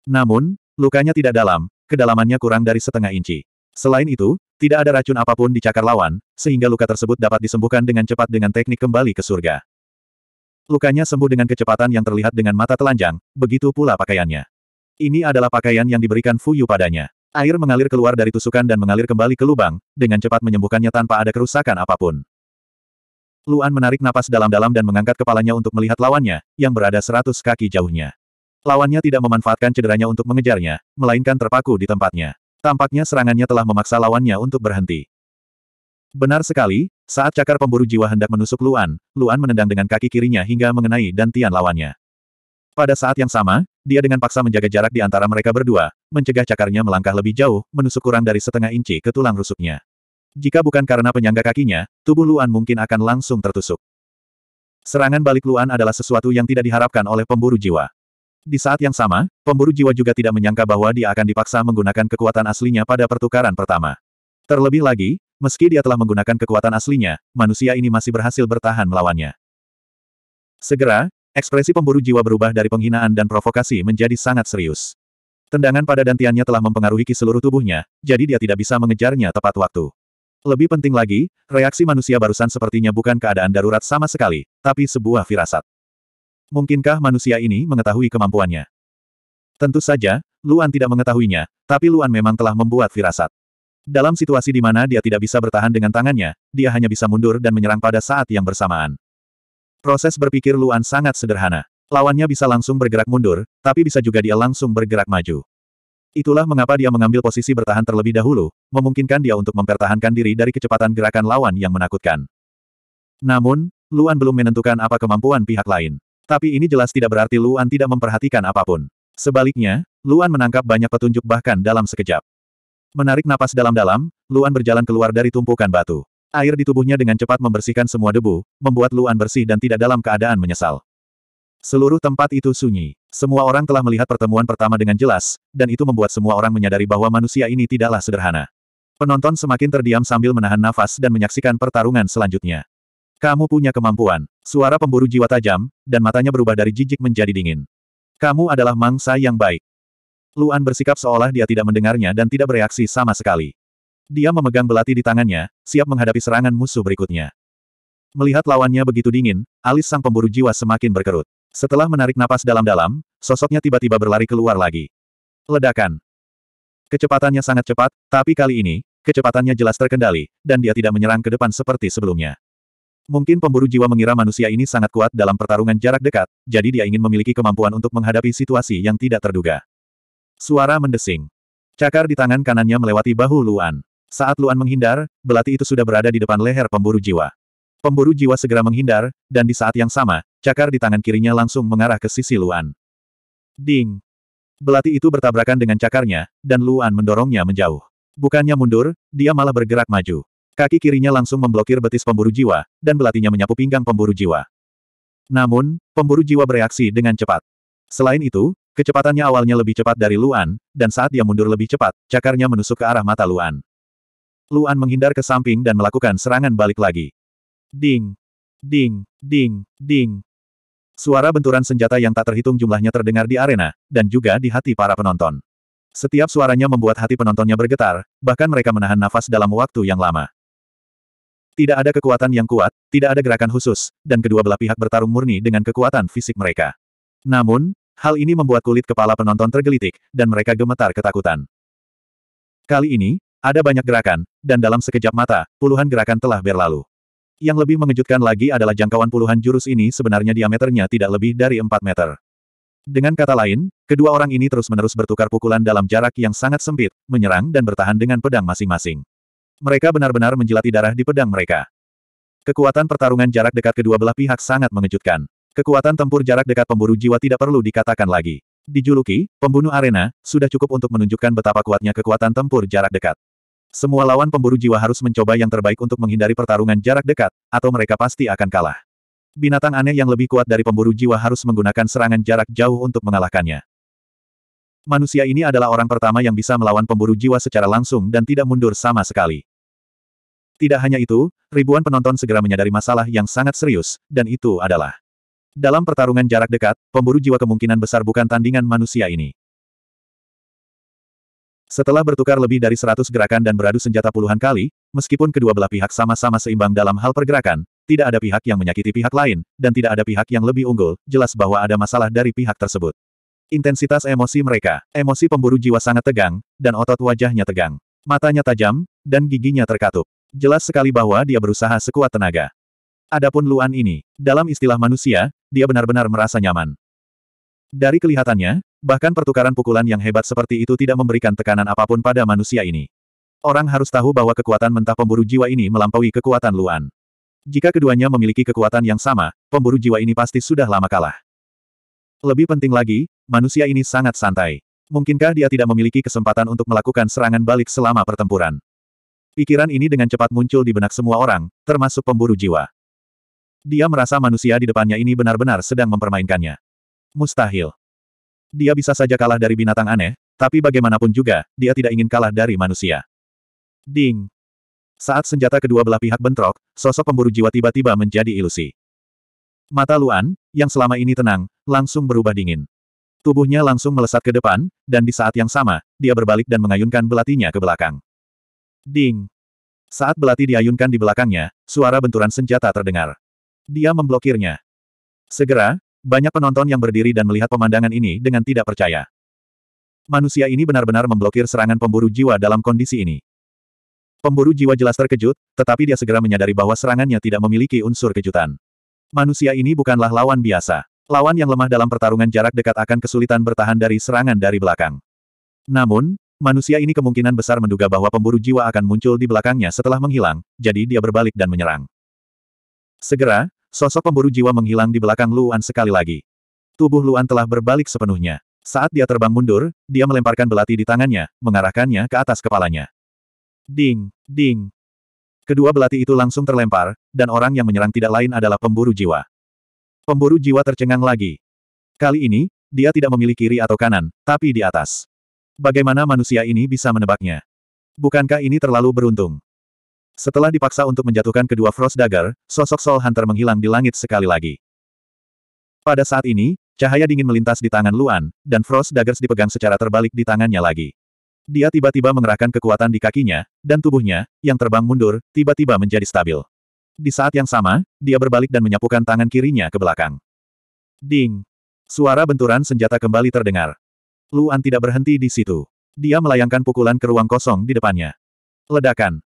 Namun, lukanya tidak dalam, kedalamannya kurang dari setengah inci. Selain itu, tidak ada racun apapun di cakar lawan, sehingga luka tersebut dapat disembuhkan dengan cepat dengan teknik kembali ke surga. Lukanya sembuh dengan kecepatan yang terlihat dengan mata telanjang, begitu pula pakaiannya. Ini adalah pakaian yang diberikan Fuyu padanya. Air mengalir keluar dari tusukan dan mengalir kembali ke lubang, dengan cepat menyembuhkannya tanpa ada kerusakan apapun. Luan menarik napas dalam-dalam dan mengangkat kepalanya untuk melihat lawannya, yang berada seratus kaki jauhnya. Lawannya tidak memanfaatkan cederanya untuk mengejarnya, melainkan terpaku di tempatnya. Tampaknya serangannya telah memaksa lawannya untuk berhenti. Benar sekali, saat cakar pemburu jiwa hendak menusuk Luan, Luan menendang dengan kaki kirinya hingga mengenai dantian lawannya. Pada saat yang sama, dia dengan paksa menjaga jarak di antara mereka berdua, mencegah cakarnya melangkah lebih jauh, menusuk kurang dari setengah inci ke tulang rusuknya. Jika bukan karena penyangga kakinya, tubuh Luan mungkin akan langsung tertusuk. Serangan balik Luan adalah sesuatu yang tidak diharapkan oleh pemburu jiwa. Di saat yang sama, pemburu jiwa juga tidak menyangka bahwa dia akan dipaksa menggunakan kekuatan aslinya pada pertukaran pertama. Terlebih lagi, meski dia telah menggunakan kekuatan aslinya, manusia ini masih berhasil bertahan melawannya. Segera, ekspresi pemburu jiwa berubah dari penghinaan dan provokasi menjadi sangat serius. Tendangan pada dantiannya telah mempengaruhi ki seluruh tubuhnya, jadi dia tidak bisa mengejarnya tepat waktu. Lebih penting lagi, reaksi manusia barusan sepertinya bukan keadaan darurat sama sekali, tapi sebuah firasat. Mungkinkah manusia ini mengetahui kemampuannya? Tentu saja, Luan tidak mengetahuinya, tapi Luan memang telah membuat firasat. Dalam situasi di mana dia tidak bisa bertahan dengan tangannya, dia hanya bisa mundur dan menyerang pada saat yang bersamaan. Proses berpikir Luan sangat sederhana. Lawannya bisa langsung bergerak mundur, tapi bisa juga dia langsung bergerak maju. Itulah mengapa dia mengambil posisi bertahan terlebih dahulu, memungkinkan dia untuk mempertahankan diri dari kecepatan gerakan lawan yang menakutkan. Namun, Luan belum menentukan apa kemampuan pihak lain. Tapi ini jelas tidak berarti Luan tidak memperhatikan apapun. Sebaliknya, Luan menangkap banyak petunjuk bahkan dalam sekejap. Menarik napas dalam-dalam, Luan berjalan keluar dari tumpukan batu. Air di tubuhnya dengan cepat membersihkan semua debu, membuat Luan bersih dan tidak dalam keadaan menyesal. Seluruh tempat itu sunyi. Semua orang telah melihat pertemuan pertama dengan jelas, dan itu membuat semua orang menyadari bahwa manusia ini tidaklah sederhana. Penonton semakin terdiam sambil menahan nafas dan menyaksikan pertarungan selanjutnya. Kamu punya kemampuan. Suara pemburu jiwa tajam, dan matanya berubah dari jijik menjadi dingin. Kamu adalah mangsa yang baik. Luan bersikap seolah dia tidak mendengarnya dan tidak bereaksi sama sekali. Dia memegang belati di tangannya, siap menghadapi serangan musuh berikutnya. Melihat lawannya begitu dingin, alis sang pemburu jiwa semakin berkerut. Setelah menarik napas dalam-dalam, sosoknya tiba-tiba berlari keluar lagi. Ledakan. Kecepatannya sangat cepat, tapi kali ini, kecepatannya jelas terkendali, dan dia tidak menyerang ke depan seperti sebelumnya. Mungkin pemburu jiwa mengira manusia ini sangat kuat dalam pertarungan jarak dekat, jadi dia ingin memiliki kemampuan untuk menghadapi situasi yang tidak terduga. Suara mendesing. Cakar di tangan kanannya melewati bahu Luan. Saat Luan menghindar, belati itu sudah berada di depan leher pemburu jiwa. Pemburu jiwa segera menghindar, dan di saat yang sama, cakar di tangan kirinya langsung mengarah ke sisi Luan. Ding! Belati itu bertabrakan dengan cakarnya, dan Luan mendorongnya menjauh. Bukannya mundur, dia malah bergerak maju. Kaki kirinya langsung memblokir betis pemburu jiwa, dan belatinya menyapu pinggang pemburu jiwa. Namun, pemburu jiwa bereaksi dengan cepat. Selain itu, kecepatannya awalnya lebih cepat dari Luan, dan saat dia mundur lebih cepat, cakarnya menusuk ke arah mata Luan. Luan menghindar ke samping dan melakukan serangan balik lagi. Ding! Ding! Ding! Ding! Suara benturan senjata yang tak terhitung jumlahnya terdengar di arena, dan juga di hati para penonton. Setiap suaranya membuat hati penontonnya bergetar, bahkan mereka menahan nafas dalam waktu yang lama. Tidak ada kekuatan yang kuat, tidak ada gerakan khusus, dan kedua belah pihak bertarung murni dengan kekuatan fisik mereka. Namun, hal ini membuat kulit kepala penonton tergelitik, dan mereka gemetar ketakutan. Kali ini, ada banyak gerakan, dan dalam sekejap mata, puluhan gerakan telah berlalu. Yang lebih mengejutkan lagi adalah jangkauan puluhan jurus ini sebenarnya diameternya tidak lebih dari 4 meter. Dengan kata lain, kedua orang ini terus-menerus bertukar pukulan dalam jarak yang sangat sempit, menyerang dan bertahan dengan pedang masing-masing. Mereka benar-benar menjilati darah di pedang mereka. Kekuatan pertarungan jarak dekat kedua belah pihak sangat mengejutkan. Kekuatan tempur jarak dekat pemburu jiwa tidak perlu dikatakan lagi. Dijuluki, pembunuh arena, sudah cukup untuk menunjukkan betapa kuatnya kekuatan tempur jarak dekat. Semua lawan pemburu jiwa harus mencoba yang terbaik untuk menghindari pertarungan jarak dekat, atau mereka pasti akan kalah. Binatang aneh yang lebih kuat dari pemburu jiwa harus menggunakan serangan jarak jauh untuk mengalahkannya. Manusia ini adalah orang pertama yang bisa melawan pemburu jiwa secara langsung dan tidak mundur sama sekali. Tidak hanya itu, ribuan penonton segera menyadari masalah yang sangat serius, dan itu adalah dalam pertarungan jarak dekat, pemburu jiwa kemungkinan besar bukan tandingan manusia ini. Setelah bertukar lebih dari 100 gerakan dan beradu senjata puluhan kali, meskipun kedua belah pihak sama-sama seimbang dalam hal pergerakan, tidak ada pihak yang menyakiti pihak lain, dan tidak ada pihak yang lebih unggul, jelas bahwa ada masalah dari pihak tersebut. Intensitas emosi mereka, emosi pemburu jiwa sangat tegang, dan otot wajahnya tegang. Matanya tajam, dan giginya terkatup. Jelas sekali bahwa dia berusaha sekuat tenaga. Adapun Luan ini, dalam istilah manusia, dia benar-benar merasa nyaman. Dari kelihatannya, bahkan pertukaran pukulan yang hebat seperti itu tidak memberikan tekanan apapun pada manusia ini. Orang harus tahu bahwa kekuatan mentah pemburu jiwa ini melampaui kekuatan Luan. Jika keduanya memiliki kekuatan yang sama, pemburu jiwa ini pasti sudah lama kalah. Lebih penting lagi, Manusia ini sangat santai. Mungkinkah dia tidak memiliki kesempatan untuk melakukan serangan balik selama pertempuran? Pikiran ini dengan cepat muncul di benak semua orang, termasuk pemburu jiwa. Dia merasa manusia di depannya ini benar-benar sedang mempermainkannya. Mustahil. Dia bisa saja kalah dari binatang aneh, tapi bagaimanapun juga, dia tidak ingin kalah dari manusia. Ding. Saat senjata kedua belah pihak bentrok, sosok pemburu jiwa tiba-tiba menjadi ilusi. Mata Luan, yang selama ini tenang, langsung berubah dingin. Tubuhnya langsung melesat ke depan, dan di saat yang sama, dia berbalik dan mengayunkan belatinya ke belakang. Ding! Saat belati diayunkan di belakangnya, suara benturan senjata terdengar. Dia memblokirnya. Segera, banyak penonton yang berdiri dan melihat pemandangan ini dengan tidak percaya. Manusia ini benar-benar memblokir serangan pemburu jiwa dalam kondisi ini. Pemburu jiwa jelas terkejut, tetapi dia segera menyadari bahwa serangannya tidak memiliki unsur kejutan. Manusia ini bukanlah lawan biasa. Lawan yang lemah dalam pertarungan jarak dekat akan kesulitan bertahan dari serangan dari belakang. Namun, manusia ini kemungkinan besar menduga bahwa pemburu jiwa akan muncul di belakangnya setelah menghilang, jadi dia berbalik dan menyerang. Segera, sosok pemburu jiwa menghilang di belakang Luan sekali lagi. Tubuh Luan telah berbalik sepenuhnya. Saat dia terbang mundur, dia melemparkan belati di tangannya, mengarahkannya ke atas kepalanya. Ding, ding. Kedua belati itu langsung terlempar, dan orang yang menyerang tidak lain adalah pemburu jiwa. Pemburu jiwa tercengang lagi. Kali ini, dia tidak memiliki kiri atau kanan, tapi di atas. Bagaimana manusia ini bisa menebaknya? Bukankah ini terlalu beruntung? Setelah dipaksa untuk menjatuhkan kedua Frost Dagger, sosok Soul Hunter menghilang di langit sekali lagi. Pada saat ini, cahaya dingin melintas di tangan Luan, dan Frost Daggers dipegang secara terbalik di tangannya lagi. Dia tiba-tiba mengerahkan kekuatan di kakinya, dan tubuhnya, yang terbang mundur, tiba-tiba menjadi stabil. Di saat yang sama, dia berbalik dan menyapukan tangan kirinya ke belakang. Ding! Suara benturan senjata kembali terdengar. Luan tidak berhenti di situ. Dia melayangkan pukulan ke ruang kosong di depannya. Ledakan.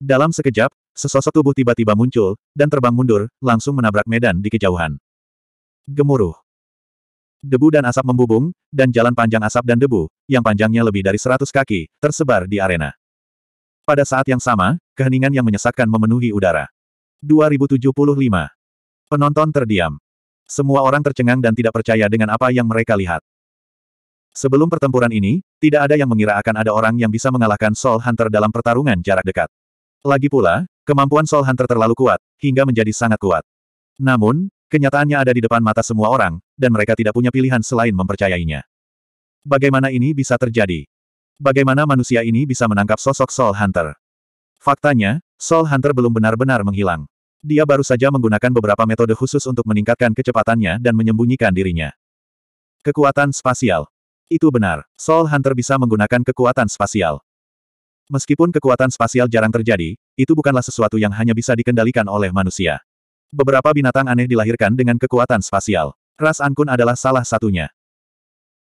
Dalam sekejap, sesosok tubuh tiba-tiba muncul, dan terbang mundur, langsung menabrak medan di kejauhan. Gemuruh. Debu dan asap membubung, dan jalan panjang asap dan debu, yang panjangnya lebih dari seratus kaki, tersebar di arena. Pada saat yang sama, keheningan yang menyesakkan memenuhi udara. 2075. Penonton terdiam. Semua orang tercengang dan tidak percaya dengan apa yang mereka lihat. Sebelum pertempuran ini, tidak ada yang mengira akan ada orang yang bisa mengalahkan Soul Hunter dalam pertarungan jarak dekat. Lagi pula, kemampuan Soul Hunter terlalu kuat, hingga menjadi sangat kuat. Namun, kenyataannya ada di depan mata semua orang, dan mereka tidak punya pilihan selain mempercayainya. Bagaimana ini bisa terjadi? Bagaimana manusia ini bisa menangkap sosok Soul Hunter? Faktanya, Soul Hunter belum benar-benar menghilang. Dia baru saja menggunakan beberapa metode khusus untuk meningkatkan kecepatannya dan menyembunyikan dirinya. Kekuatan spasial. Itu benar, Soul Hunter bisa menggunakan kekuatan spasial. Meskipun kekuatan spasial jarang terjadi, itu bukanlah sesuatu yang hanya bisa dikendalikan oleh manusia. Beberapa binatang aneh dilahirkan dengan kekuatan spasial. Ras Ankun adalah salah satunya.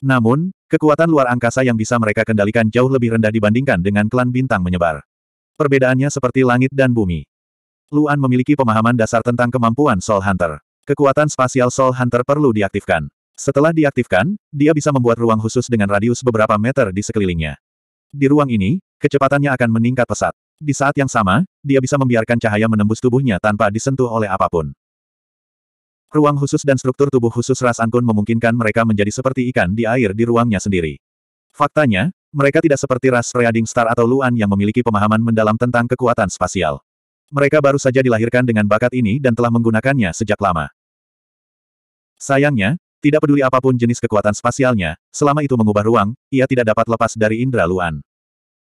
Namun, kekuatan luar angkasa yang bisa mereka kendalikan jauh lebih rendah dibandingkan dengan klan bintang menyebar. Perbedaannya seperti langit dan bumi. Luan memiliki pemahaman dasar tentang kemampuan Soul Hunter. Kekuatan spasial Soul Hunter perlu diaktifkan. Setelah diaktifkan, dia bisa membuat ruang khusus dengan radius beberapa meter di sekelilingnya. Di ruang ini, kecepatannya akan meningkat pesat. Di saat yang sama, dia bisa membiarkan cahaya menembus tubuhnya tanpa disentuh oleh apapun. Ruang khusus dan struktur tubuh khusus ras Ankun memungkinkan mereka menjadi seperti ikan di air di ruangnya sendiri. Faktanya, mereka tidak seperti ras Reading Star atau Luan yang memiliki pemahaman mendalam tentang kekuatan spasial. Mereka baru saja dilahirkan dengan bakat ini dan telah menggunakannya sejak lama. Sayangnya, tidak peduli apapun jenis kekuatan spasialnya, selama itu mengubah ruang, ia tidak dapat lepas dari indera Luan.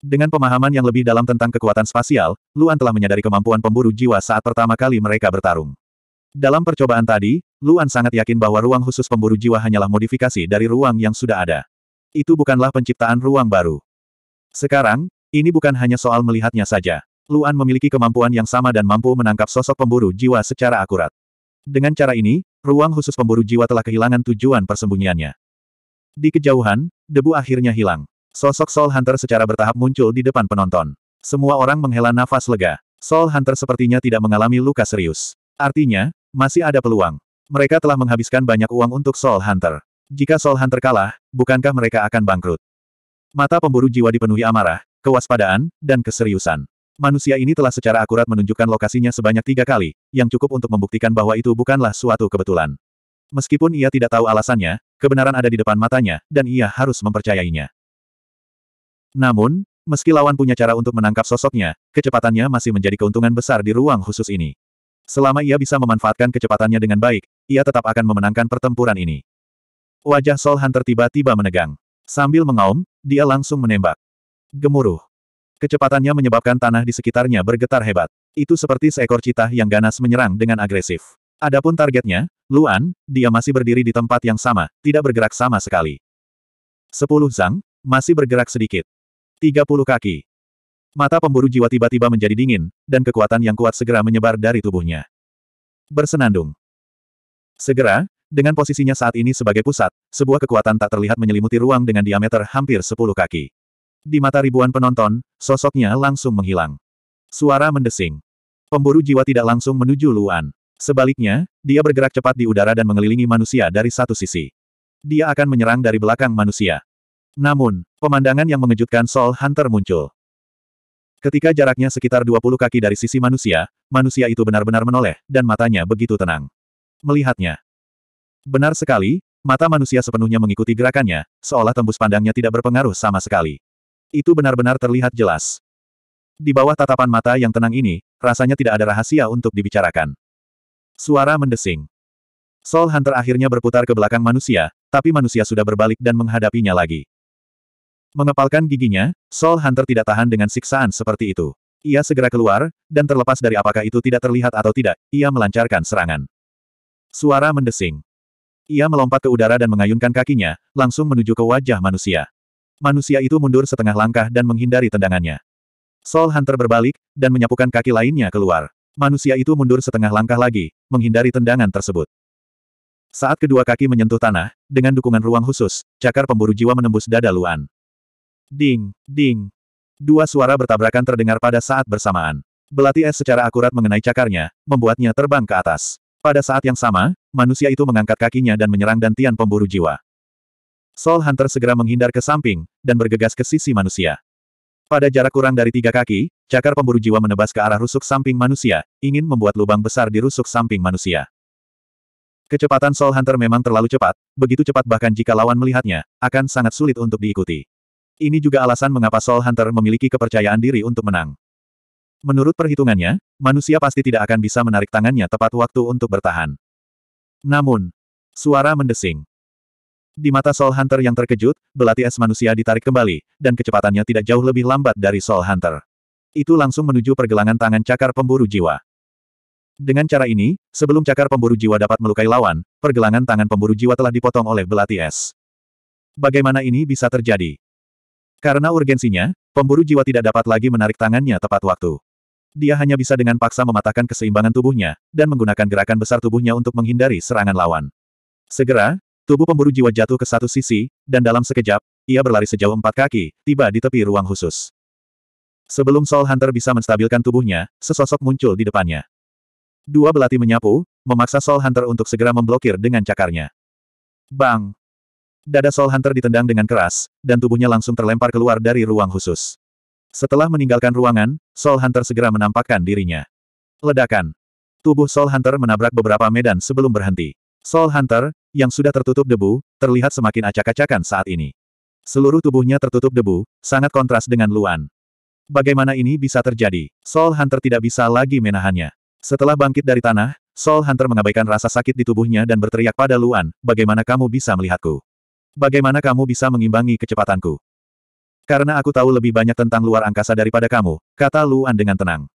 Dengan pemahaman yang lebih dalam tentang kekuatan spasial, Luan telah menyadari kemampuan pemburu jiwa saat pertama kali mereka bertarung. Dalam percobaan tadi, Luan sangat yakin bahwa ruang khusus pemburu jiwa hanyalah modifikasi dari ruang yang sudah ada. Itu bukanlah penciptaan ruang baru. Sekarang, ini bukan hanya soal melihatnya saja. Luan memiliki kemampuan yang sama dan mampu menangkap sosok pemburu jiwa secara akurat. Dengan cara ini, ruang khusus pemburu jiwa telah kehilangan tujuan persembunyiannya. Di kejauhan, debu akhirnya hilang. Sosok Soul Hunter secara bertahap muncul di depan penonton. Semua orang menghela nafas lega. Soul Hunter sepertinya tidak mengalami luka serius. Artinya, masih ada peluang. Mereka telah menghabiskan banyak uang untuk Soul Hunter. Jika Soul Hunter kalah, bukankah mereka akan bangkrut? Mata pemburu jiwa dipenuhi amarah, kewaspadaan, dan keseriusan. Manusia ini telah secara akurat menunjukkan lokasinya sebanyak tiga kali, yang cukup untuk membuktikan bahwa itu bukanlah suatu kebetulan. Meskipun ia tidak tahu alasannya, kebenaran ada di depan matanya, dan ia harus mempercayainya. Namun, meski lawan punya cara untuk menangkap sosoknya, kecepatannya masih menjadi keuntungan besar di ruang khusus ini. Selama ia bisa memanfaatkan kecepatannya dengan baik, ia tetap akan memenangkan pertempuran ini. Wajah Soul Hunter tiba-tiba menegang. Sambil mengaum, dia langsung menembak. Gemuruh. Kecepatannya menyebabkan tanah di sekitarnya bergetar hebat. Itu seperti seekor citah yang ganas menyerang dengan agresif. Adapun targetnya, Luan, dia masih berdiri di tempat yang sama, tidak bergerak sama sekali. Sepuluh Zang, masih bergerak sedikit. Tiga puluh kaki. Mata pemburu jiwa tiba-tiba menjadi dingin, dan kekuatan yang kuat segera menyebar dari tubuhnya. Bersenandung. Segera, dengan posisinya saat ini sebagai pusat, sebuah kekuatan tak terlihat menyelimuti ruang dengan diameter hampir 10 kaki. Di mata ribuan penonton, sosoknya langsung menghilang. Suara mendesing. Pemburu jiwa tidak langsung menuju Luan. Sebaliknya, dia bergerak cepat di udara dan mengelilingi manusia dari satu sisi. Dia akan menyerang dari belakang manusia. Namun, pemandangan yang mengejutkan Soul Hunter muncul. Ketika jaraknya sekitar 20 kaki dari sisi manusia, manusia itu benar-benar menoleh, dan matanya begitu tenang. Melihatnya, Benar sekali, mata manusia sepenuhnya mengikuti gerakannya, seolah tembus pandangnya tidak berpengaruh sama sekali. Itu benar-benar terlihat jelas. Di bawah tatapan mata yang tenang ini, rasanya tidak ada rahasia untuk dibicarakan. Suara mendesing. Soul Hunter akhirnya berputar ke belakang manusia, tapi manusia sudah berbalik dan menghadapinya lagi. Mengepalkan giginya, Soul Hunter tidak tahan dengan siksaan seperti itu. Ia segera keluar, dan terlepas dari apakah itu tidak terlihat atau tidak, ia melancarkan serangan. Suara mendesing. Ia melompat ke udara dan mengayunkan kakinya, langsung menuju ke wajah manusia. Manusia itu mundur setengah langkah dan menghindari tendangannya. Soul Hunter berbalik, dan menyapukan kaki lainnya keluar. Manusia itu mundur setengah langkah lagi, menghindari tendangan tersebut. Saat kedua kaki menyentuh tanah, dengan dukungan ruang khusus, cakar pemburu jiwa menembus dada Luan. Ding, ding. Dua suara bertabrakan terdengar pada saat bersamaan. Belati es secara akurat mengenai cakarnya, membuatnya terbang ke atas. Pada saat yang sama, manusia itu mengangkat kakinya dan menyerang dantian pemburu jiwa. Soul Hunter segera menghindar ke samping, dan bergegas ke sisi manusia. Pada jarak kurang dari tiga kaki, cakar pemburu jiwa menebas ke arah rusuk samping manusia, ingin membuat lubang besar di rusuk samping manusia. Kecepatan Soul Hunter memang terlalu cepat, begitu cepat bahkan jika lawan melihatnya, akan sangat sulit untuk diikuti. Ini juga alasan mengapa Soul Hunter memiliki kepercayaan diri untuk menang. Menurut perhitungannya, manusia pasti tidak akan bisa menarik tangannya tepat waktu untuk bertahan. Namun, suara mendesing. Di mata Soul Hunter yang terkejut, belati es manusia ditarik kembali, dan kecepatannya tidak jauh lebih lambat dari Soul Hunter. Itu langsung menuju pergelangan tangan cakar pemburu jiwa. Dengan cara ini, sebelum cakar pemburu jiwa dapat melukai lawan, pergelangan tangan pemburu jiwa telah dipotong oleh belati es. Bagaimana ini bisa terjadi? Karena urgensinya, pemburu jiwa tidak dapat lagi menarik tangannya tepat waktu dia hanya bisa dengan paksa mematahkan keseimbangan tubuhnya, dan menggunakan gerakan besar tubuhnya untuk menghindari serangan lawan. Segera, tubuh pemburu jiwa jatuh ke satu sisi, dan dalam sekejap, ia berlari sejauh empat kaki, tiba di tepi ruang khusus. Sebelum Soul Hunter bisa menstabilkan tubuhnya, sesosok muncul di depannya. Dua belati menyapu, memaksa Soul Hunter untuk segera memblokir dengan cakarnya. Bang! Dada Soul Hunter ditendang dengan keras, dan tubuhnya langsung terlempar keluar dari ruang khusus. Setelah meninggalkan ruangan, Soul Hunter segera menampakkan dirinya. Ledakan. Tubuh Soul Hunter menabrak beberapa medan sebelum berhenti. Soul Hunter, yang sudah tertutup debu, terlihat semakin acak-acakan saat ini. Seluruh tubuhnya tertutup debu, sangat kontras dengan Luan. Bagaimana ini bisa terjadi? Soul Hunter tidak bisa lagi menahannya. Setelah bangkit dari tanah, Soul Hunter mengabaikan rasa sakit di tubuhnya dan berteriak pada Luan, bagaimana kamu bisa melihatku? Bagaimana kamu bisa mengimbangi kecepatanku? Karena aku tahu lebih banyak tentang luar angkasa daripada kamu, kata Luan dengan tenang.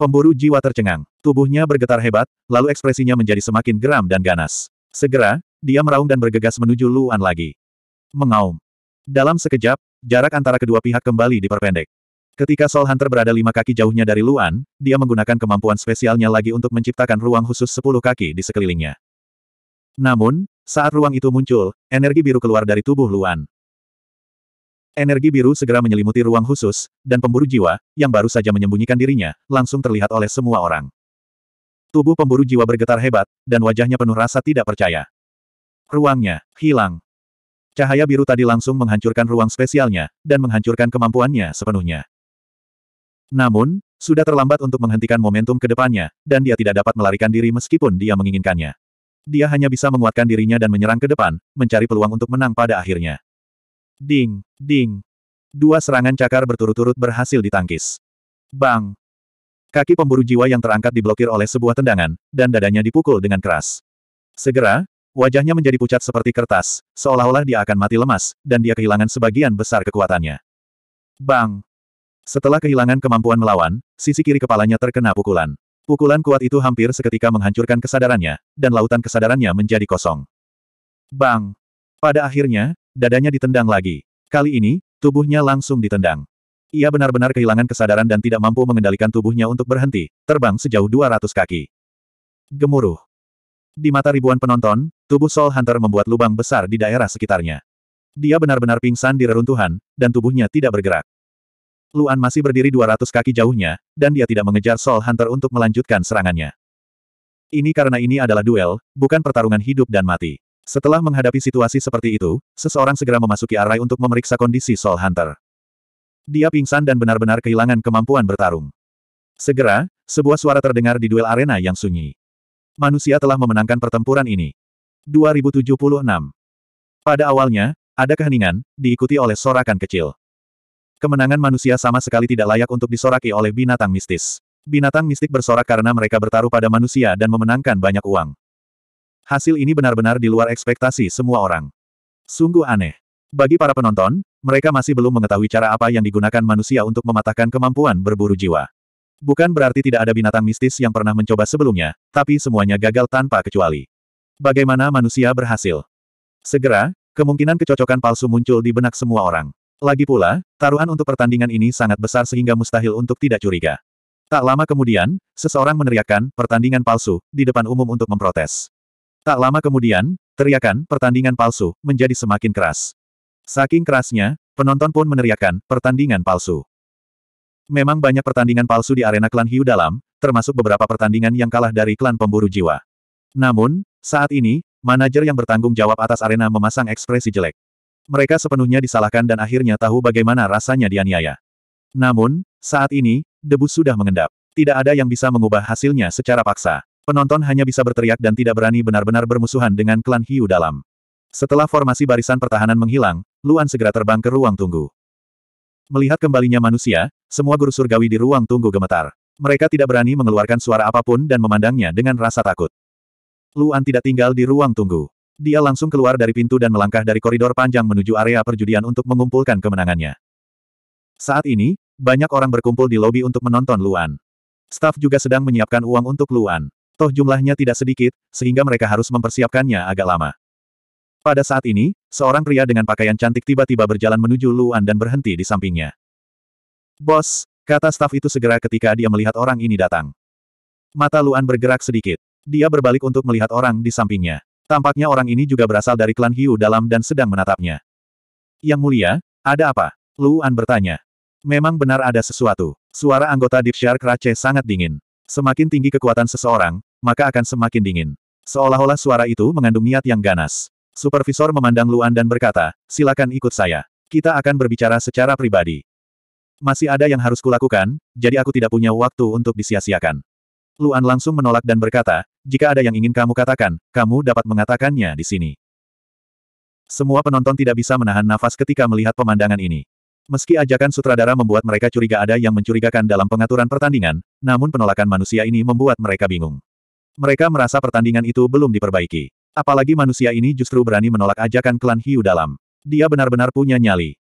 Pemburu jiwa tercengang. Tubuhnya bergetar hebat, lalu ekspresinya menjadi semakin geram dan ganas. Segera, dia meraung dan bergegas menuju Luan lagi. Mengaum. Dalam sekejap, jarak antara kedua pihak kembali diperpendek. Ketika Soul Hunter berada lima kaki jauhnya dari Luan, dia menggunakan kemampuan spesialnya lagi untuk menciptakan ruang khusus sepuluh kaki di sekelilingnya. Namun, saat ruang itu muncul, energi biru keluar dari tubuh Luan. Energi biru segera menyelimuti ruang khusus, dan pemburu jiwa, yang baru saja menyembunyikan dirinya, langsung terlihat oleh semua orang. Tubuh pemburu jiwa bergetar hebat, dan wajahnya penuh rasa tidak percaya. Ruangnya, hilang. Cahaya biru tadi langsung menghancurkan ruang spesialnya, dan menghancurkan kemampuannya sepenuhnya. Namun, sudah terlambat untuk menghentikan momentum ke depannya, dan dia tidak dapat melarikan diri meskipun dia menginginkannya. Dia hanya bisa menguatkan dirinya dan menyerang ke depan, mencari peluang untuk menang pada akhirnya. Ding, ding. Dua serangan cakar berturut-turut berhasil ditangkis. Bang! Kaki pemburu jiwa yang terangkat diblokir oleh sebuah tendangan, dan dadanya dipukul dengan keras. Segera, wajahnya menjadi pucat seperti kertas, seolah-olah dia akan mati lemas, dan dia kehilangan sebagian besar kekuatannya. Bang! Setelah kehilangan kemampuan melawan, sisi kiri kepalanya terkena pukulan. Pukulan kuat itu hampir seketika menghancurkan kesadarannya, dan lautan kesadarannya menjadi kosong. Bang! Pada akhirnya, dadanya ditendang lagi. Kali ini, tubuhnya langsung ditendang. Ia benar-benar kehilangan kesadaran dan tidak mampu mengendalikan tubuhnya untuk berhenti, terbang sejauh 200 kaki. Gemuruh. Di mata ribuan penonton, tubuh Soul Hunter membuat lubang besar di daerah sekitarnya. Dia benar-benar pingsan di reruntuhan, dan tubuhnya tidak bergerak. Luan masih berdiri 200 kaki jauhnya, dan dia tidak mengejar Soul Hunter untuk melanjutkan serangannya. Ini karena ini adalah duel, bukan pertarungan hidup dan mati. Setelah menghadapi situasi seperti itu, seseorang segera memasuki arai untuk memeriksa kondisi Soul Hunter. Dia pingsan dan benar-benar kehilangan kemampuan bertarung. Segera, sebuah suara terdengar di duel arena yang sunyi. Manusia telah memenangkan pertempuran ini. 2076. Pada awalnya, ada keheningan, diikuti oleh sorakan kecil. Kemenangan manusia sama sekali tidak layak untuk disoraki oleh binatang mistis. Binatang mistik bersorak karena mereka bertaruh pada manusia dan memenangkan banyak uang. Hasil ini benar-benar di luar ekspektasi semua orang. Sungguh aneh. Bagi para penonton, mereka masih belum mengetahui cara apa yang digunakan manusia untuk mematahkan kemampuan berburu jiwa. Bukan berarti tidak ada binatang mistis yang pernah mencoba sebelumnya, tapi semuanya gagal tanpa kecuali. Bagaimana manusia berhasil? Segera, kemungkinan kecocokan palsu muncul di benak semua orang. Lagi pula, taruhan untuk pertandingan ini sangat besar sehingga mustahil untuk tidak curiga. Tak lama kemudian, seseorang meneriakkan pertandingan palsu di depan umum untuk memprotes. Tak lama kemudian, teriakan pertandingan palsu menjadi semakin keras. Saking kerasnya, penonton pun meneriakkan pertandingan palsu. Memang banyak pertandingan palsu di arena klan Hiu dalam, termasuk beberapa pertandingan yang kalah dari klan pemburu jiwa. Namun, saat ini, manajer yang bertanggung jawab atas arena memasang ekspresi jelek. Mereka sepenuhnya disalahkan dan akhirnya tahu bagaimana rasanya dianiaya. Namun, saat ini, debu sudah mengendap. Tidak ada yang bisa mengubah hasilnya secara paksa. Penonton hanya bisa berteriak dan tidak berani benar-benar bermusuhan dengan klan Hiu dalam. Setelah formasi barisan pertahanan menghilang, Luan segera terbang ke ruang tunggu. Melihat kembalinya manusia, semua guru surgawi di ruang tunggu gemetar. Mereka tidak berani mengeluarkan suara apapun dan memandangnya dengan rasa takut. Luan tidak tinggal di ruang tunggu. Dia langsung keluar dari pintu dan melangkah dari koridor panjang menuju area perjudian untuk mengumpulkan kemenangannya. Saat ini, banyak orang berkumpul di lobi untuk menonton Luan. Staf juga sedang menyiapkan uang untuk Luan. Toh jumlahnya tidak sedikit, sehingga mereka harus mempersiapkannya agak lama. Pada saat ini, seorang pria dengan pakaian cantik tiba-tiba berjalan menuju Luan dan berhenti di sampingnya. Bos, kata staf itu segera ketika dia melihat orang ini datang. Mata Luan bergerak sedikit. Dia berbalik untuk melihat orang di sampingnya. Tampaknya orang ini juga berasal dari klan Hiu dalam dan sedang menatapnya. Yang mulia, ada apa? Luan bertanya. Memang benar ada sesuatu. Suara anggota Deep Shark Rache sangat dingin. Semakin tinggi kekuatan seseorang, maka akan semakin dingin. Seolah-olah suara itu mengandung niat yang ganas. Supervisor memandang Luan dan berkata, silakan ikut saya. Kita akan berbicara secara pribadi. Masih ada yang harus kulakukan, jadi aku tidak punya waktu untuk disia-siakan. Luan langsung menolak dan berkata, jika ada yang ingin kamu katakan, kamu dapat mengatakannya di sini. Semua penonton tidak bisa menahan nafas ketika melihat pemandangan ini. Meski ajakan sutradara membuat mereka curiga ada yang mencurigakan dalam pengaturan pertandingan, namun penolakan manusia ini membuat mereka bingung. Mereka merasa pertandingan itu belum diperbaiki. Apalagi manusia ini justru berani menolak ajakan klan Hiu dalam. Dia benar-benar punya nyali.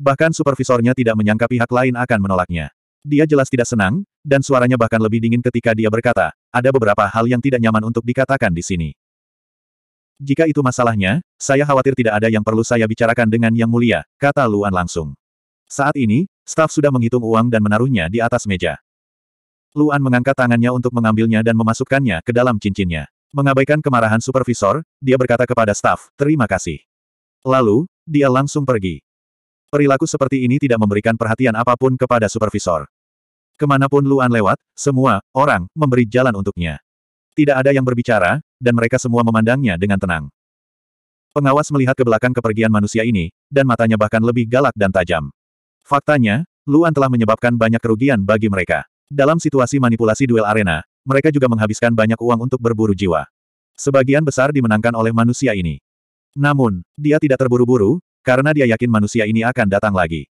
Bahkan supervisornya tidak menyangka pihak lain akan menolaknya. Dia jelas tidak senang, dan suaranya bahkan lebih dingin ketika dia berkata, ada beberapa hal yang tidak nyaman untuk dikatakan di sini. Jika itu masalahnya, saya khawatir tidak ada yang perlu saya bicarakan dengan Yang Mulia, kata Luan langsung. Saat ini, staf sudah menghitung uang dan menaruhnya di atas meja. Luan mengangkat tangannya untuk mengambilnya dan memasukkannya ke dalam cincinnya. Mengabaikan kemarahan supervisor, dia berkata kepada staf, terima kasih. Lalu, dia langsung pergi. Perilaku seperti ini tidak memberikan perhatian apapun kepada supervisor. Kemanapun Luan lewat, semua, orang, memberi jalan untuknya. Tidak ada yang berbicara, dan mereka semua memandangnya dengan tenang. Pengawas melihat ke belakang kepergian manusia ini, dan matanya bahkan lebih galak dan tajam. Faktanya, Luan telah menyebabkan banyak kerugian bagi mereka. Dalam situasi manipulasi duel arena, mereka juga menghabiskan banyak uang untuk berburu jiwa. Sebagian besar dimenangkan oleh manusia ini. Namun, dia tidak terburu-buru, karena dia yakin manusia ini akan datang lagi.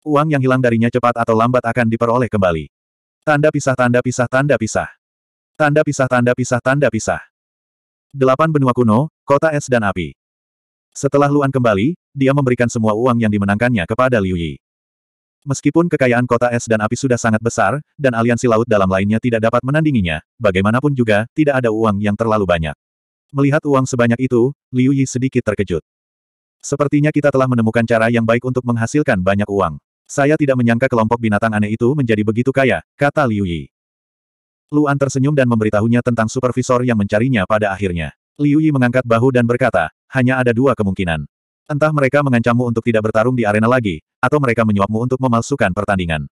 Uang yang hilang darinya cepat atau lambat akan diperoleh kembali. Tanda pisah tanda pisah tanda pisah. Tanda pisah tanda pisah tanda pisah. Delapan benua kuno, kota es dan api. Setelah Luan kembali, dia memberikan semua uang yang dimenangkannya kepada Liu Yi. Meskipun kekayaan kota es dan api sudah sangat besar, dan aliansi laut dalam lainnya tidak dapat menandinginya, bagaimanapun juga, tidak ada uang yang terlalu banyak. Melihat uang sebanyak itu, Liu Yi sedikit terkejut. Sepertinya kita telah menemukan cara yang baik untuk menghasilkan banyak uang. Saya tidak menyangka kelompok binatang aneh itu menjadi begitu kaya, kata Liu Yi. Luan tersenyum dan memberitahunya tentang supervisor yang mencarinya pada akhirnya. Liu Yi mengangkat bahu dan berkata, hanya ada dua kemungkinan. Entah mereka mengancammu untuk tidak bertarung di arena lagi, atau mereka menyuapmu untuk memalsukan pertandingan.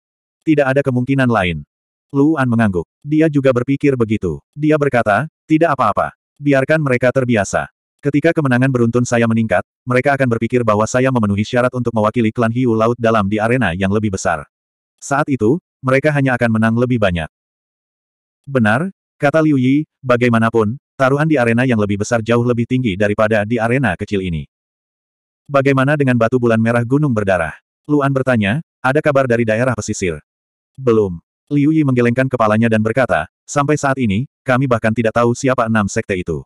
Tidak ada kemungkinan lain. Luan mengangguk. Dia juga berpikir begitu. Dia berkata, tidak apa-apa. Biarkan mereka terbiasa. Ketika kemenangan beruntun saya meningkat, mereka akan berpikir bahwa saya memenuhi syarat untuk mewakili klan Hiu Laut dalam di arena yang lebih besar. Saat itu, mereka hanya akan menang lebih banyak. Benar, kata Liu Yi, bagaimanapun, taruhan di arena yang lebih besar jauh lebih tinggi daripada di arena kecil ini. Bagaimana dengan batu bulan merah gunung berdarah? Luan bertanya, ada kabar dari daerah pesisir? Belum. Liu Yi menggelengkan kepalanya dan berkata, sampai saat ini, kami bahkan tidak tahu siapa enam sekte itu.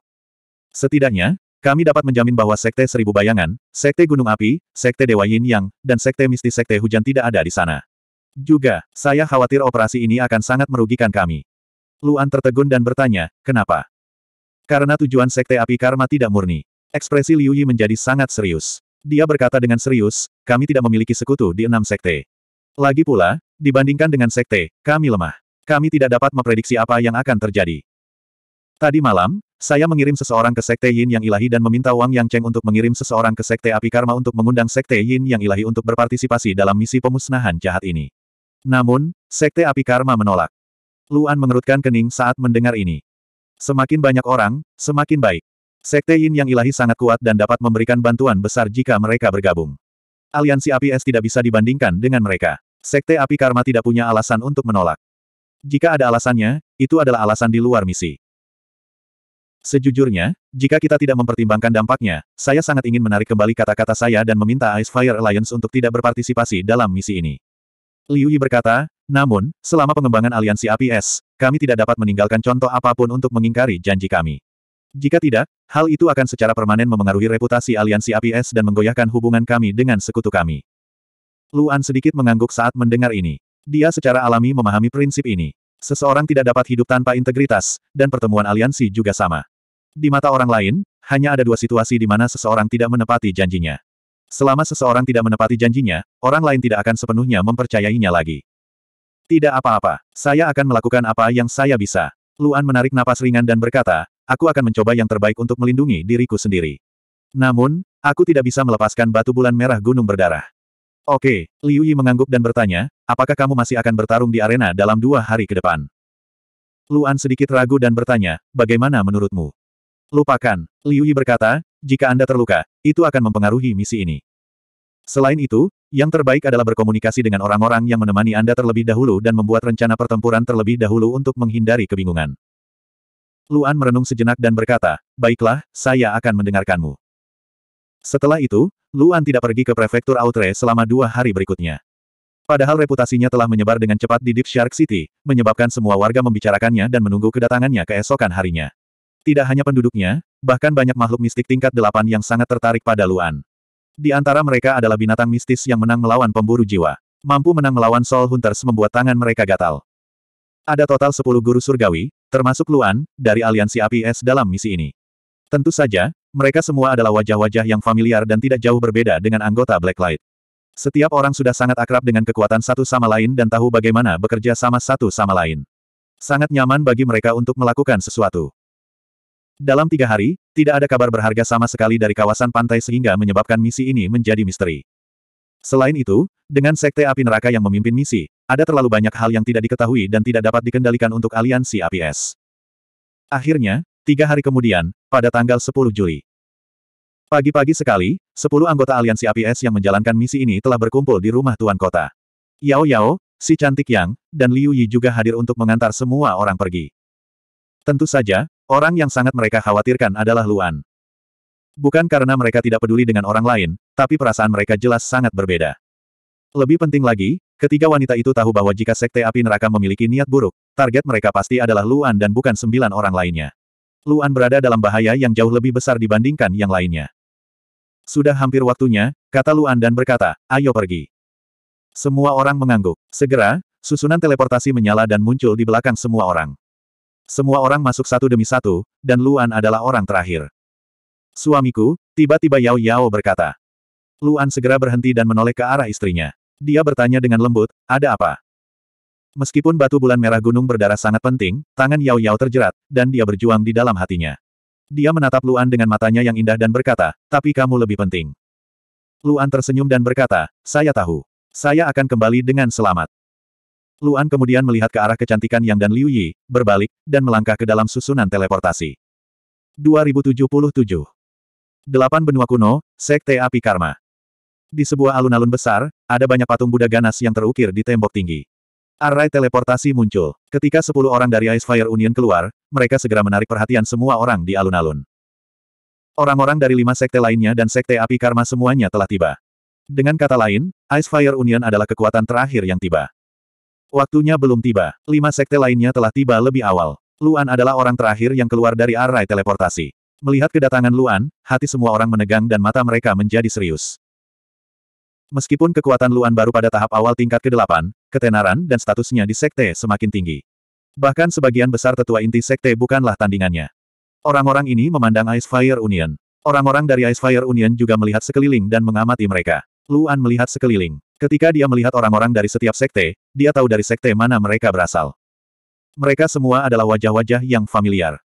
Setidaknya, kami dapat menjamin bahwa sekte seribu bayangan, sekte gunung api, sekte dewa yin yang, dan sekte misti sekte hujan tidak ada di sana. Juga, saya khawatir operasi ini akan sangat merugikan kami. Luan tertegun dan bertanya, kenapa? Karena tujuan sekte api karma tidak murni. Ekspresi Liu Yi menjadi sangat serius. Dia berkata dengan serius, kami tidak memiliki sekutu di enam sekte. Lagi pula, dibandingkan dengan sekte, kami lemah. Kami tidak dapat memprediksi apa yang akan terjadi. Tadi malam, saya mengirim seseorang ke sekte Yin yang ilahi dan meminta Wang Yang Cheng untuk mengirim seseorang ke sekte api karma untuk mengundang sekte Yin yang ilahi untuk berpartisipasi dalam misi pemusnahan jahat ini. Namun, sekte api karma menolak. Luan mengerutkan kening saat mendengar ini. Semakin banyak orang, semakin baik. Sekte Yin yang ilahi sangat kuat dan dapat memberikan bantuan besar jika mereka bergabung. Aliansi Api Es tidak bisa dibandingkan dengan mereka. Sekte Api Karma tidak punya alasan untuk menolak. Jika ada alasannya, itu adalah alasan di luar misi. Sejujurnya, jika kita tidak mempertimbangkan dampaknya, saya sangat ingin menarik kembali kata-kata saya dan meminta Ice Fire Alliance untuk tidak berpartisipasi dalam misi ini. Liu Yi berkata, namun, selama pengembangan aliansi APS, kami tidak dapat meninggalkan contoh apapun untuk mengingkari janji kami. Jika tidak, hal itu akan secara permanen memengaruhi reputasi aliansi APS dan menggoyahkan hubungan kami dengan sekutu kami. Luan sedikit mengangguk saat mendengar ini. Dia secara alami memahami prinsip ini. Seseorang tidak dapat hidup tanpa integritas, dan pertemuan aliansi juga sama. Di mata orang lain, hanya ada dua situasi di mana seseorang tidak menepati janjinya. Selama seseorang tidak menepati janjinya, orang lain tidak akan sepenuhnya mempercayainya lagi. Tidak apa-apa, saya akan melakukan apa yang saya bisa. Luan menarik napas ringan dan berkata, aku akan mencoba yang terbaik untuk melindungi diriku sendiri. Namun, aku tidak bisa melepaskan batu bulan merah gunung berdarah. Oke, Liu Yi mengangguk dan bertanya, apakah kamu masih akan bertarung di arena dalam dua hari ke depan? Luan sedikit ragu dan bertanya, bagaimana menurutmu? Lupakan, Liu Yi berkata, jika Anda terluka, itu akan mempengaruhi misi ini. Selain itu, yang terbaik adalah berkomunikasi dengan orang-orang yang menemani Anda terlebih dahulu dan membuat rencana pertempuran terlebih dahulu untuk menghindari kebingungan. Luan merenung sejenak dan berkata, Baiklah, saya akan mendengarkanmu. Setelah itu, Luan tidak pergi ke prefektur Outre selama dua hari berikutnya. Padahal reputasinya telah menyebar dengan cepat di Deep Shark City, menyebabkan semua warga membicarakannya dan menunggu kedatangannya keesokan harinya. Tidak hanya penduduknya, bahkan banyak makhluk mistik tingkat delapan yang sangat tertarik pada Luan. Di antara mereka adalah binatang mistis yang menang melawan pemburu jiwa. Mampu menang melawan Soul Hunters membuat tangan mereka gatal. Ada total sepuluh guru surgawi, Termasuk Luan, dari aliansi APS dalam misi ini. Tentu saja, mereka semua adalah wajah-wajah yang familiar dan tidak jauh berbeda dengan anggota Blacklight. Setiap orang sudah sangat akrab dengan kekuatan satu sama lain dan tahu bagaimana bekerja sama satu sama lain. Sangat nyaman bagi mereka untuk melakukan sesuatu. Dalam tiga hari, tidak ada kabar berharga sama sekali dari kawasan pantai sehingga menyebabkan misi ini menjadi misteri. Selain itu, dengan Sekte Api Neraka yang memimpin misi, ada terlalu banyak hal yang tidak diketahui dan tidak dapat dikendalikan untuk aliansi APS. Akhirnya, tiga hari kemudian, pada tanggal 10 Juli. Pagi-pagi sekali, sepuluh anggota aliansi APS yang menjalankan misi ini telah berkumpul di rumah Tuan Kota. Yao Yao, si cantik Yang, dan Liu Yi juga hadir untuk mengantar semua orang pergi. Tentu saja, orang yang sangat mereka khawatirkan adalah Luan. Bukan karena mereka tidak peduli dengan orang lain, tapi perasaan mereka jelas sangat berbeda. Lebih penting lagi, Ketiga wanita itu tahu bahwa jika Sekte Api Neraka memiliki niat buruk, target mereka pasti adalah Luan dan bukan sembilan orang lainnya. Luan berada dalam bahaya yang jauh lebih besar dibandingkan yang lainnya. Sudah hampir waktunya, kata Luan dan berkata, ayo pergi. Semua orang mengangguk. Segera, susunan teleportasi menyala dan muncul di belakang semua orang. Semua orang masuk satu demi satu, dan Luan adalah orang terakhir. Suamiku, tiba-tiba Yao Yao berkata. Luan segera berhenti dan menoleh ke arah istrinya. Dia bertanya dengan lembut, ada apa? Meskipun batu bulan merah gunung berdarah sangat penting, tangan Yao Yao terjerat, dan dia berjuang di dalam hatinya. Dia menatap Luan dengan matanya yang indah dan berkata, tapi kamu lebih penting. Luan tersenyum dan berkata, saya tahu. Saya akan kembali dengan selamat. Luan kemudian melihat ke arah kecantikan Yang dan Liu Yi, berbalik, dan melangkah ke dalam susunan teleportasi. 2077 Delapan benua kuno, Sekte Api Karma. Di sebuah alun-alun besar, ada banyak patung Buddha ganas yang terukir di tembok tinggi. Array teleportasi muncul. Ketika sepuluh orang dari Ice Fire Union keluar, mereka segera menarik perhatian semua orang di alun-alun. Orang-orang dari lima sekte lainnya dan sekte api karma semuanya telah tiba. Dengan kata lain, Ice Fire Union adalah kekuatan terakhir yang tiba. Waktunya belum tiba. Lima sekte lainnya telah tiba lebih awal. Luan adalah orang terakhir yang keluar dari array teleportasi. Melihat kedatangan Luan, hati semua orang menegang dan mata mereka menjadi serius. Meskipun kekuatan Luan baru pada tahap awal tingkat ke-8, ketenaran dan statusnya di sekte semakin tinggi. Bahkan sebagian besar tetua inti sekte bukanlah tandingannya. Orang-orang ini memandang Ice Fire Union. Orang-orang dari Ice Fire Union juga melihat sekeliling dan mengamati mereka. Luan melihat sekeliling. Ketika dia melihat orang-orang dari setiap sekte, dia tahu dari sekte mana mereka berasal. Mereka semua adalah wajah-wajah yang familiar.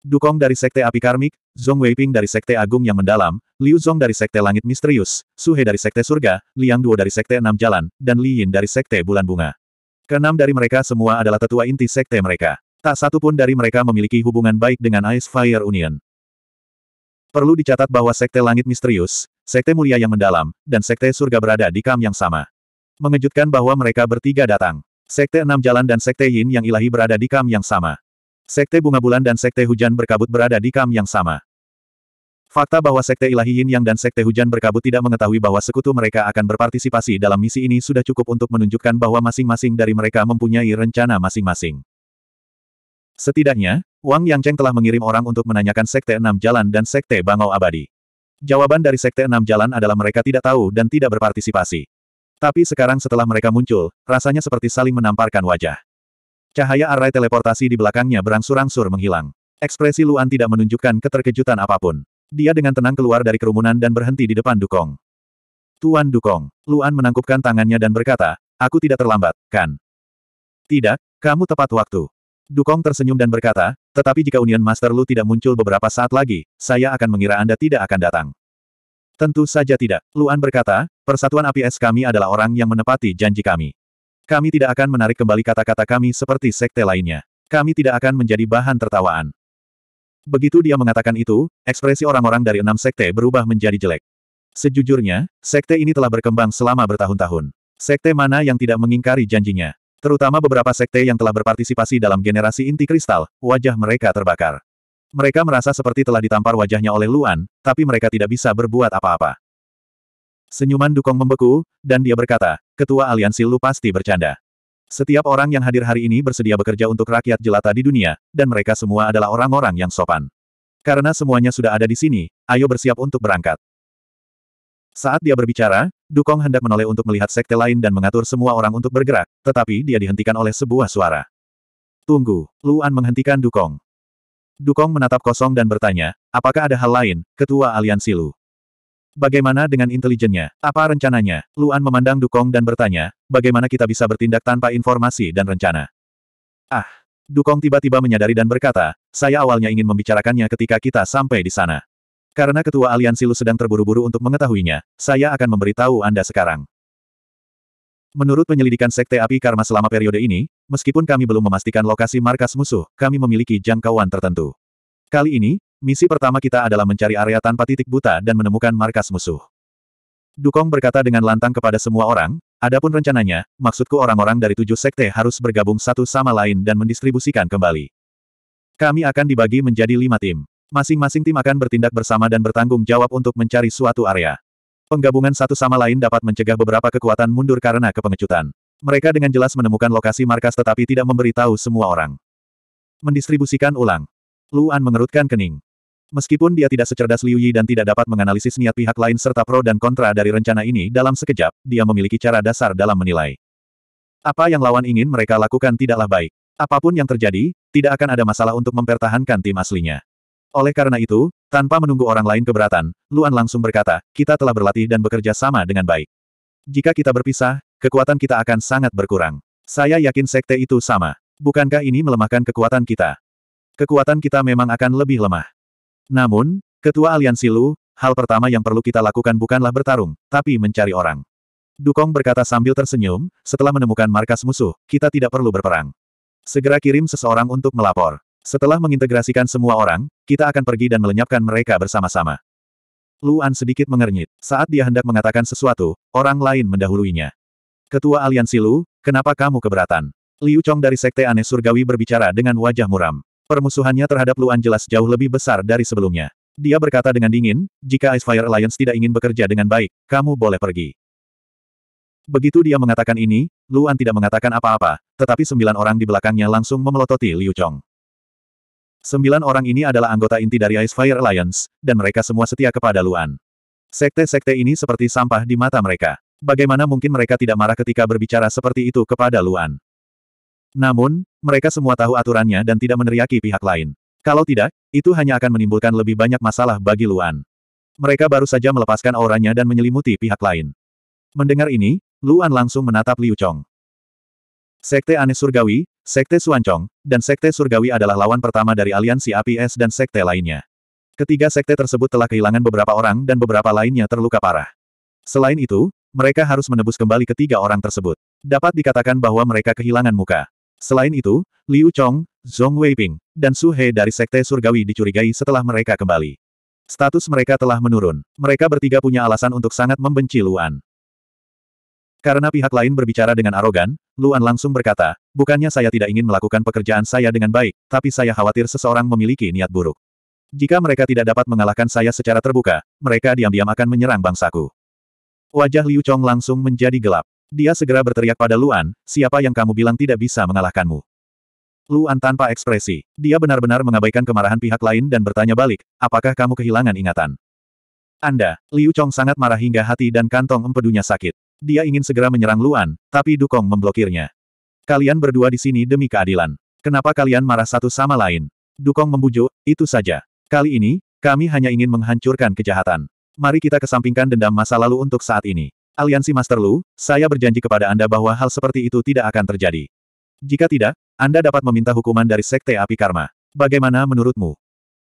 Dukong dari Sekte Api Karmik, Zhong Weiping dari Sekte Agung yang Mendalam, Liu Zong dari Sekte Langit Misterius, Suhe dari Sekte Surga, Liang Duo dari Sekte Enam Jalan, dan Li Yin dari Sekte Bulan Bunga. Keenam dari mereka semua adalah tetua inti sekte mereka. Tak satu pun dari mereka memiliki hubungan baik dengan Ice Fire Union. Perlu dicatat bahwa Sekte Langit Misterius, Sekte Mulia yang Mendalam, dan Sekte Surga berada di kam yang sama. Mengejutkan bahwa mereka bertiga datang. Sekte Enam Jalan dan Sekte Yin yang ilahi berada di kam yang sama. Sekte Bunga Bulan dan Sekte Hujan Berkabut berada di kam yang sama. Fakta bahwa Sekte Ilahi Yin Yang dan Sekte Hujan Berkabut tidak mengetahui bahwa sekutu mereka akan berpartisipasi dalam misi ini sudah cukup untuk menunjukkan bahwa masing-masing dari mereka mempunyai rencana masing-masing. Setidaknya, Wang Yang Cheng telah mengirim orang untuk menanyakan Sekte Enam Jalan dan Sekte Bangau Abadi. Jawaban dari Sekte Enam Jalan adalah mereka tidak tahu dan tidak berpartisipasi. Tapi sekarang setelah mereka muncul, rasanya seperti saling menamparkan wajah. Cahaya arai teleportasi di belakangnya berangsur-angsur menghilang. Ekspresi Luan tidak menunjukkan keterkejutan apapun. Dia dengan tenang keluar dari kerumunan dan berhenti di depan Dukong. Tuan Dukong, Luan menangkupkan tangannya dan berkata, aku tidak terlambat, kan? Tidak, kamu tepat waktu. Dukong tersenyum dan berkata, tetapi jika Union Master Lu tidak muncul beberapa saat lagi, saya akan mengira Anda tidak akan datang. Tentu saja tidak, Luan berkata, persatuan APS kami adalah orang yang menepati janji kami. Kami tidak akan menarik kembali kata-kata kami seperti sekte lainnya. Kami tidak akan menjadi bahan tertawaan. Begitu dia mengatakan itu, ekspresi orang-orang dari enam sekte berubah menjadi jelek. Sejujurnya, sekte ini telah berkembang selama bertahun-tahun. Sekte mana yang tidak mengingkari janjinya? Terutama beberapa sekte yang telah berpartisipasi dalam generasi inti kristal, wajah mereka terbakar. Mereka merasa seperti telah ditampar wajahnya oleh Luan, tapi mereka tidak bisa berbuat apa-apa. Senyuman Dukong membeku, dan dia berkata, Ketua Aliansi Lu pasti bercanda. Setiap orang yang hadir hari ini bersedia bekerja untuk rakyat jelata di dunia, dan mereka semua adalah orang-orang yang sopan. Karena semuanya sudah ada di sini, ayo bersiap untuk berangkat. Saat dia berbicara, Dukong hendak menoleh untuk melihat sekte lain dan mengatur semua orang untuk bergerak, tetapi dia dihentikan oleh sebuah suara. Tunggu, Luan menghentikan Dukong. Dukong menatap kosong dan bertanya, apakah ada hal lain, Ketua Aliansi Lu? Bagaimana dengan intelijennya? Apa rencananya? Luan memandang Dukong dan bertanya, bagaimana kita bisa bertindak tanpa informasi dan rencana? Ah! Dukong tiba-tiba menyadari dan berkata, saya awalnya ingin membicarakannya ketika kita sampai di sana. Karena ketua aliansi Lu sedang terburu-buru untuk mengetahuinya, saya akan memberitahu Anda sekarang. Menurut penyelidikan Sekte Api Karma selama periode ini, meskipun kami belum memastikan lokasi markas musuh, kami memiliki jangkauan tertentu. Kali ini, Misi pertama kita adalah mencari area tanpa titik buta dan menemukan markas musuh. Dukong berkata dengan lantang kepada semua orang, adapun rencananya, maksudku orang-orang dari tujuh sekte harus bergabung satu sama lain dan mendistribusikan kembali. Kami akan dibagi menjadi lima tim. Masing-masing tim akan bertindak bersama dan bertanggung jawab untuk mencari suatu area. Penggabungan satu sama lain dapat mencegah beberapa kekuatan mundur karena kepengecutan. Mereka dengan jelas menemukan lokasi markas tetapi tidak memberitahu semua orang. Mendistribusikan ulang. Luan mengerutkan kening. Meskipun dia tidak secerdas Liu Yi dan tidak dapat menganalisis niat pihak lain serta pro dan kontra dari rencana ini dalam sekejap, dia memiliki cara dasar dalam menilai. Apa yang lawan ingin mereka lakukan tidaklah baik. Apapun yang terjadi, tidak akan ada masalah untuk mempertahankan tim aslinya. Oleh karena itu, tanpa menunggu orang lain keberatan, Luan langsung berkata, kita telah berlatih dan bekerja sama dengan baik. Jika kita berpisah, kekuatan kita akan sangat berkurang. Saya yakin sekte itu sama. Bukankah ini melemahkan kekuatan kita? Kekuatan kita memang akan lebih lemah. Namun, Ketua Aliansi Lu, hal pertama yang perlu kita lakukan bukanlah bertarung, tapi mencari orang. Dukong berkata sambil tersenyum, setelah menemukan markas musuh, kita tidak perlu berperang. Segera kirim seseorang untuk melapor. Setelah mengintegrasikan semua orang, kita akan pergi dan melenyapkan mereka bersama-sama. Luan sedikit mengernyit. Saat dia hendak mengatakan sesuatu, orang lain mendahuluinya. Ketua Aliansi Lu, kenapa kamu keberatan? Liu Chong dari Sekte Aneh Surgawi berbicara dengan wajah muram. Permusuhannya terhadap Luan jelas jauh lebih besar dari sebelumnya. Dia berkata dengan dingin, jika Ice Fire Alliance tidak ingin bekerja dengan baik, kamu boleh pergi. Begitu dia mengatakan ini, Luan tidak mengatakan apa-apa, tetapi sembilan orang di belakangnya langsung memelototi Liu Chong. Sembilan orang ini adalah anggota inti dari Ice Fire Alliance, dan mereka semua setia kepada Luan. Sekte-sekte ini seperti sampah di mata mereka. Bagaimana mungkin mereka tidak marah ketika berbicara seperti itu kepada Luan? Namun, mereka semua tahu aturannya dan tidak meneriaki pihak lain. Kalau tidak, itu hanya akan menimbulkan lebih banyak masalah bagi Luan. Mereka baru saja melepaskan auranya dan menyelimuti pihak lain. Mendengar ini, Luan langsung menatap Liu Chong. Sekte Aneh Surgawi, Sekte Suancong, dan Sekte Surgawi adalah lawan pertama dari aliansi APS dan sekte lainnya. Ketiga sekte tersebut telah kehilangan beberapa orang dan beberapa lainnya terluka parah. Selain itu, mereka harus menebus kembali ketiga orang tersebut. Dapat dikatakan bahwa mereka kehilangan muka. Selain itu, Liu Chong, Zhong Weiping, dan Su He dari Sekte Surgawi dicurigai setelah mereka kembali. Status mereka telah menurun. Mereka bertiga punya alasan untuk sangat membenci Luan. Karena pihak lain berbicara dengan arogan, Luan langsung berkata, bukannya saya tidak ingin melakukan pekerjaan saya dengan baik, tapi saya khawatir seseorang memiliki niat buruk. Jika mereka tidak dapat mengalahkan saya secara terbuka, mereka diam-diam akan menyerang bangsaku. Wajah Liu Chong langsung menjadi gelap. Dia segera berteriak pada Luan, siapa yang kamu bilang tidak bisa mengalahkanmu? Luan tanpa ekspresi. Dia benar-benar mengabaikan kemarahan pihak lain dan bertanya balik, apakah kamu kehilangan ingatan? Anda, Liu Chong sangat marah hingga hati dan kantong empedunya sakit. Dia ingin segera menyerang Luan, tapi Dukong memblokirnya. Kalian berdua di sini demi keadilan. Kenapa kalian marah satu sama lain? Dukong membujuk, itu saja. Kali ini, kami hanya ingin menghancurkan kejahatan. Mari kita kesampingkan dendam masa lalu untuk saat ini. Aliansi Master Lu, saya berjanji kepada Anda bahwa hal seperti itu tidak akan terjadi. Jika tidak, Anda dapat meminta hukuman dari Sekte Api Karma. Bagaimana menurutmu?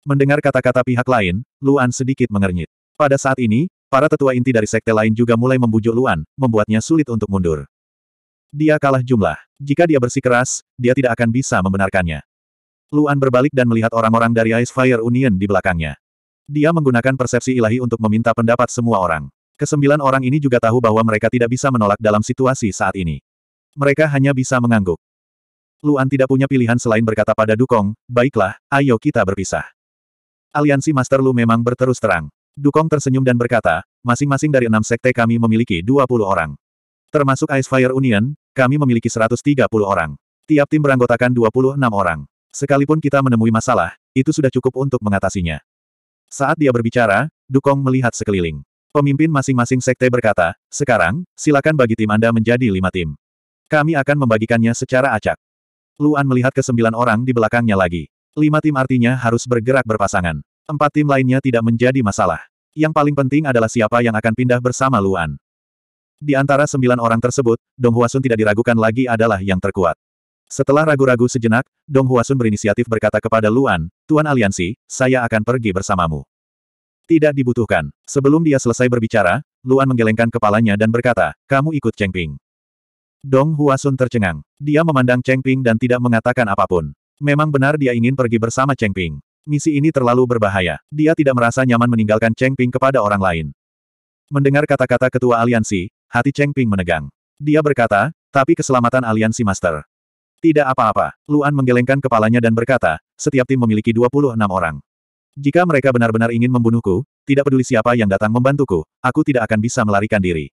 Mendengar kata-kata pihak lain, Luan sedikit mengernyit. Pada saat ini, para tetua inti dari sekte lain juga mulai membujuk Luan, membuatnya sulit untuk mundur. Dia kalah jumlah. Jika dia bersikeras, dia tidak akan bisa membenarkannya. Luan berbalik dan melihat orang-orang dari Ice Fire Union di belakangnya. Dia menggunakan persepsi ilahi untuk meminta pendapat semua orang. Kesembilan orang ini juga tahu bahwa mereka tidak bisa menolak dalam situasi saat ini. Mereka hanya bisa mengangguk. Luan tidak punya pilihan selain berkata pada Dukong, baiklah, ayo kita berpisah. Aliansi Master Lu memang berterus terang. Dukong tersenyum dan berkata, masing-masing dari enam sekte kami memiliki 20 orang. Termasuk Ice Fire Union, kami memiliki 130 orang. Tiap tim beranggotakan 26 orang. Sekalipun kita menemui masalah, itu sudah cukup untuk mengatasinya. Saat dia berbicara, Dukong melihat sekeliling. Pemimpin masing-masing sekte berkata, sekarang, silakan bagi tim Anda menjadi lima tim. Kami akan membagikannya secara acak. Luan melihat ke sembilan orang di belakangnya lagi. Lima tim artinya harus bergerak berpasangan. Empat tim lainnya tidak menjadi masalah. Yang paling penting adalah siapa yang akan pindah bersama Luan. Di antara sembilan orang tersebut, Dong Huasun tidak diragukan lagi adalah yang terkuat. Setelah ragu-ragu sejenak, Dong Huasun berinisiatif berkata kepada Luan, Tuan Aliansi, saya akan pergi bersamamu. Tidak dibutuhkan. Sebelum dia selesai berbicara, Luan menggelengkan kepalanya dan berkata, kamu ikut Cheng Ping. Dong Huasun tercengang. Dia memandang Cheng Ping dan tidak mengatakan apapun. Memang benar dia ingin pergi bersama Cheng Ping. Misi ini terlalu berbahaya. Dia tidak merasa nyaman meninggalkan Cheng Ping kepada orang lain. Mendengar kata-kata ketua aliansi, hati Cheng Ping menegang. Dia berkata, tapi keselamatan aliansi master. Tidak apa-apa. Luan menggelengkan kepalanya dan berkata, setiap tim memiliki 26 orang. Jika mereka benar-benar ingin membunuhku, tidak peduli siapa yang datang membantuku, aku tidak akan bisa melarikan diri.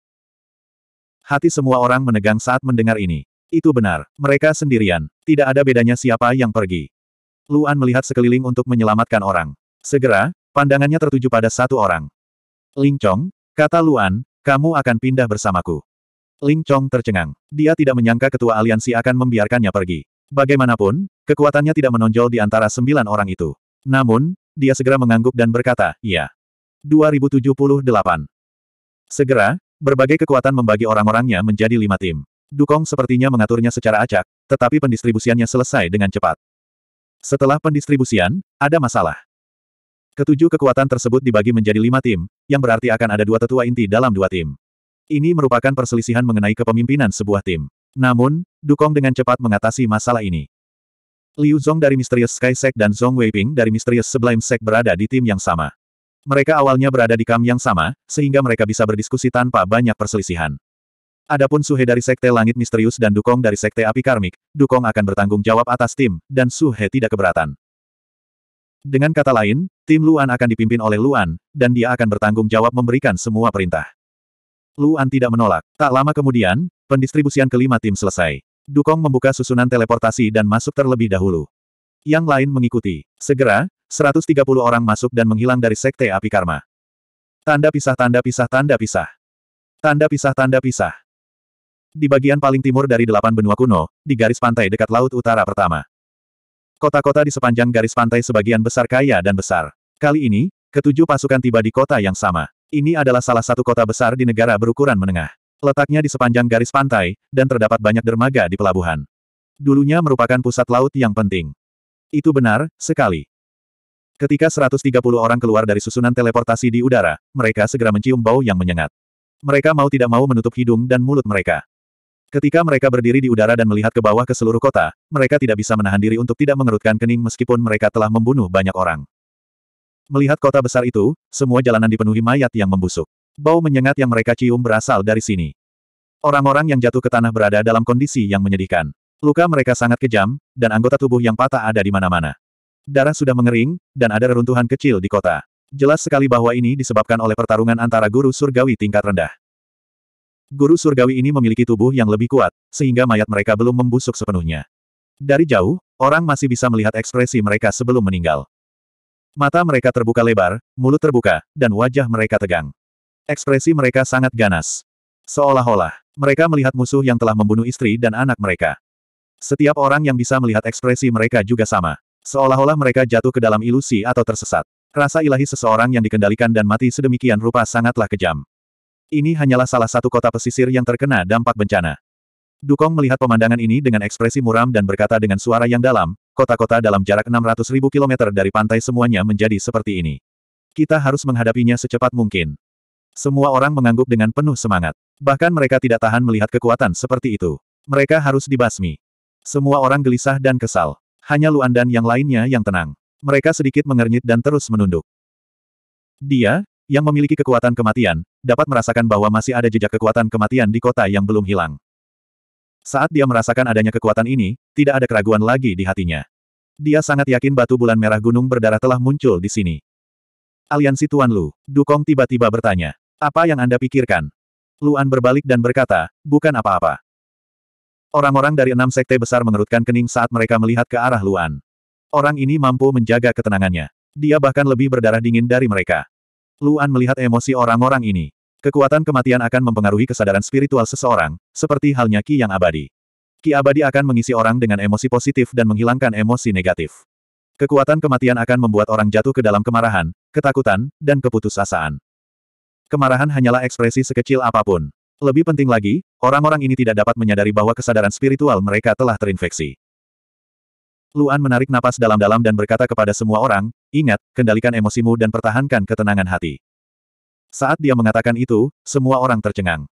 Hati semua orang menegang saat mendengar ini. Itu benar, mereka sendirian. Tidak ada bedanya siapa yang pergi. Luan melihat sekeliling untuk menyelamatkan orang. Segera, pandangannya tertuju pada satu orang. Ling Chong, kata Luan, kamu akan pindah bersamaku. Ling Chong tercengang. Dia tidak menyangka ketua aliansi akan membiarkannya pergi. Bagaimanapun, kekuatannya tidak menonjol di antara sembilan orang itu. Namun, dia segera mengangguk dan berkata, "Ya. 2078. Segera, berbagai kekuatan membagi orang-orangnya menjadi lima tim. Dukong sepertinya mengaturnya secara acak, tetapi pendistribusiannya selesai dengan cepat. Setelah pendistribusian, ada masalah. Ketujuh kekuatan tersebut dibagi menjadi lima tim, yang berarti akan ada dua tetua inti dalam dua tim. Ini merupakan perselisihan mengenai kepemimpinan sebuah tim. Namun, Dukong dengan cepat mengatasi masalah ini. Liu Zhong dari misterius Sky Sect dan Zong Weiping dari misterius Sublime Sect berada di tim yang sama. Mereka awalnya berada di kam yang sama, sehingga mereka bisa berdiskusi tanpa banyak perselisihan. Adapun Suhe dari Sekte Langit Misterius dan Dukong dari Sekte Api Karmik, Dukong akan bertanggung jawab atas tim, dan Suhe tidak keberatan. Dengan kata lain, tim Luan akan dipimpin oleh Luan, dan dia akan bertanggung jawab memberikan semua perintah. Luan tidak menolak. Tak lama kemudian, pendistribusian kelima tim selesai. Dukong membuka susunan teleportasi dan masuk terlebih dahulu. Yang lain mengikuti. Segera, 130 orang masuk dan menghilang dari Sekte Api Karma. Tanda pisah tanda pisah tanda pisah. Tanda pisah tanda pisah. Di bagian paling timur dari delapan benua kuno, di garis pantai dekat Laut Utara pertama. Kota-kota di sepanjang garis pantai sebagian besar kaya dan besar. Kali ini, ketujuh pasukan tiba di kota yang sama. Ini adalah salah satu kota besar di negara berukuran menengah. Letaknya di sepanjang garis pantai, dan terdapat banyak dermaga di pelabuhan. Dulunya merupakan pusat laut yang penting. Itu benar, sekali. Ketika 130 orang keluar dari susunan teleportasi di udara, mereka segera mencium bau yang menyengat. Mereka mau tidak mau menutup hidung dan mulut mereka. Ketika mereka berdiri di udara dan melihat ke bawah ke seluruh kota, mereka tidak bisa menahan diri untuk tidak mengerutkan kening meskipun mereka telah membunuh banyak orang. Melihat kota besar itu, semua jalanan dipenuhi mayat yang membusuk bau menyengat yang mereka cium berasal dari sini. Orang-orang yang jatuh ke tanah berada dalam kondisi yang menyedihkan. Luka mereka sangat kejam, dan anggota tubuh yang patah ada di mana-mana. Darah sudah mengering, dan ada reruntuhan kecil di kota. Jelas sekali bahwa ini disebabkan oleh pertarungan antara guru surgawi tingkat rendah. Guru surgawi ini memiliki tubuh yang lebih kuat, sehingga mayat mereka belum membusuk sepenuhnya. Dari jauh, orang masih bisa melihat ekspresi mereka sebelum meninggal. Mata mereka terbuka lebar, mulut terbuka, dan wajah mereka tegang. Ekspresi mereka sangat ganas. Seolah-olah, mereka melihat musuh yang telah membunuh istri dan anak mereka. Setiap orang yang bisa melihat ekspresi mereka juga sama. Seolah-olah mereka jatuh ke dalam ilusi atau tersesat. Rasa ilahi seseorang yang dikendalikan dan mati sedemikian rupa sangatlah kejam. Ini hanyalah salah satu kota pesisir yang terkena dampak bencana. Dukong melihat pemandangan ini dengan ekspresi muram dan berkata dengan suara yang dalam, kota-kota dalam jarak 600.000 km dari pantai semuanya menjadi seperti ini. Kita harus menghadapinya secepat mungkin. Semua orang mengangguk dengan penuh semangat. Bahkan mereka tidak tahan melihat kekuatan seperti itu. Mereka harus dibasmi. Semua orang gelisah dan kesal. Hanya Luan dan yang lainnya yang tenang. Mereka sedikit mengernyit dan terus menunduk. Dia, yang memiliki kekuatan kematian, dapat merasakan bahwa masih ada jejak kekuatan kematian di kota yang belum hilang. Saat dia merasakan adanya kekuatan ini, tidak ada keraguan lagi di hatinya. Dia sangat yakin batu bulan merah gunung berdarah telah muncul di sini. Aliansi Tuan Lu, Dukong tiba-tiba bertanya. Apa yang Anda pikirkan? Luan berbalik dan berkata, bukan apa-apa. Orang-orang dari enam sekte besar mengerutkan kening saat mereka melihat ke arah Luan. Orang ini mampu menjaga ketenangannya. Dia bahkan lebih berdarah dingin dari mereka. Luan melihat emosi orang-orang ini. Kekuatan kematian akan mempengaruhi kesadaran spiritual seseorang, seperti halnya Ki yang abadi. Ki abadi akan mengisi orang dengan emosi positif dan menghilangkan emosi negatif. Kekuatan kematian akan membuat orang jatuh ke dalam kemarahan, ketakutan, dan keputusasaan. Kemarahan hanyalah ekspresi sekecil apapun. Lebih penting lagi, orang-orang ini tidak dapat menyadari bahwa kesadaran spiritual mereka telah terinfeksi. Luan menarik napas dalam-dalam dan berkata kepada semua orang, ingat, kendalikan emosimu dan pertahankan ketenangan hati. Saat dia mengatakan itu, semua orang tercengang.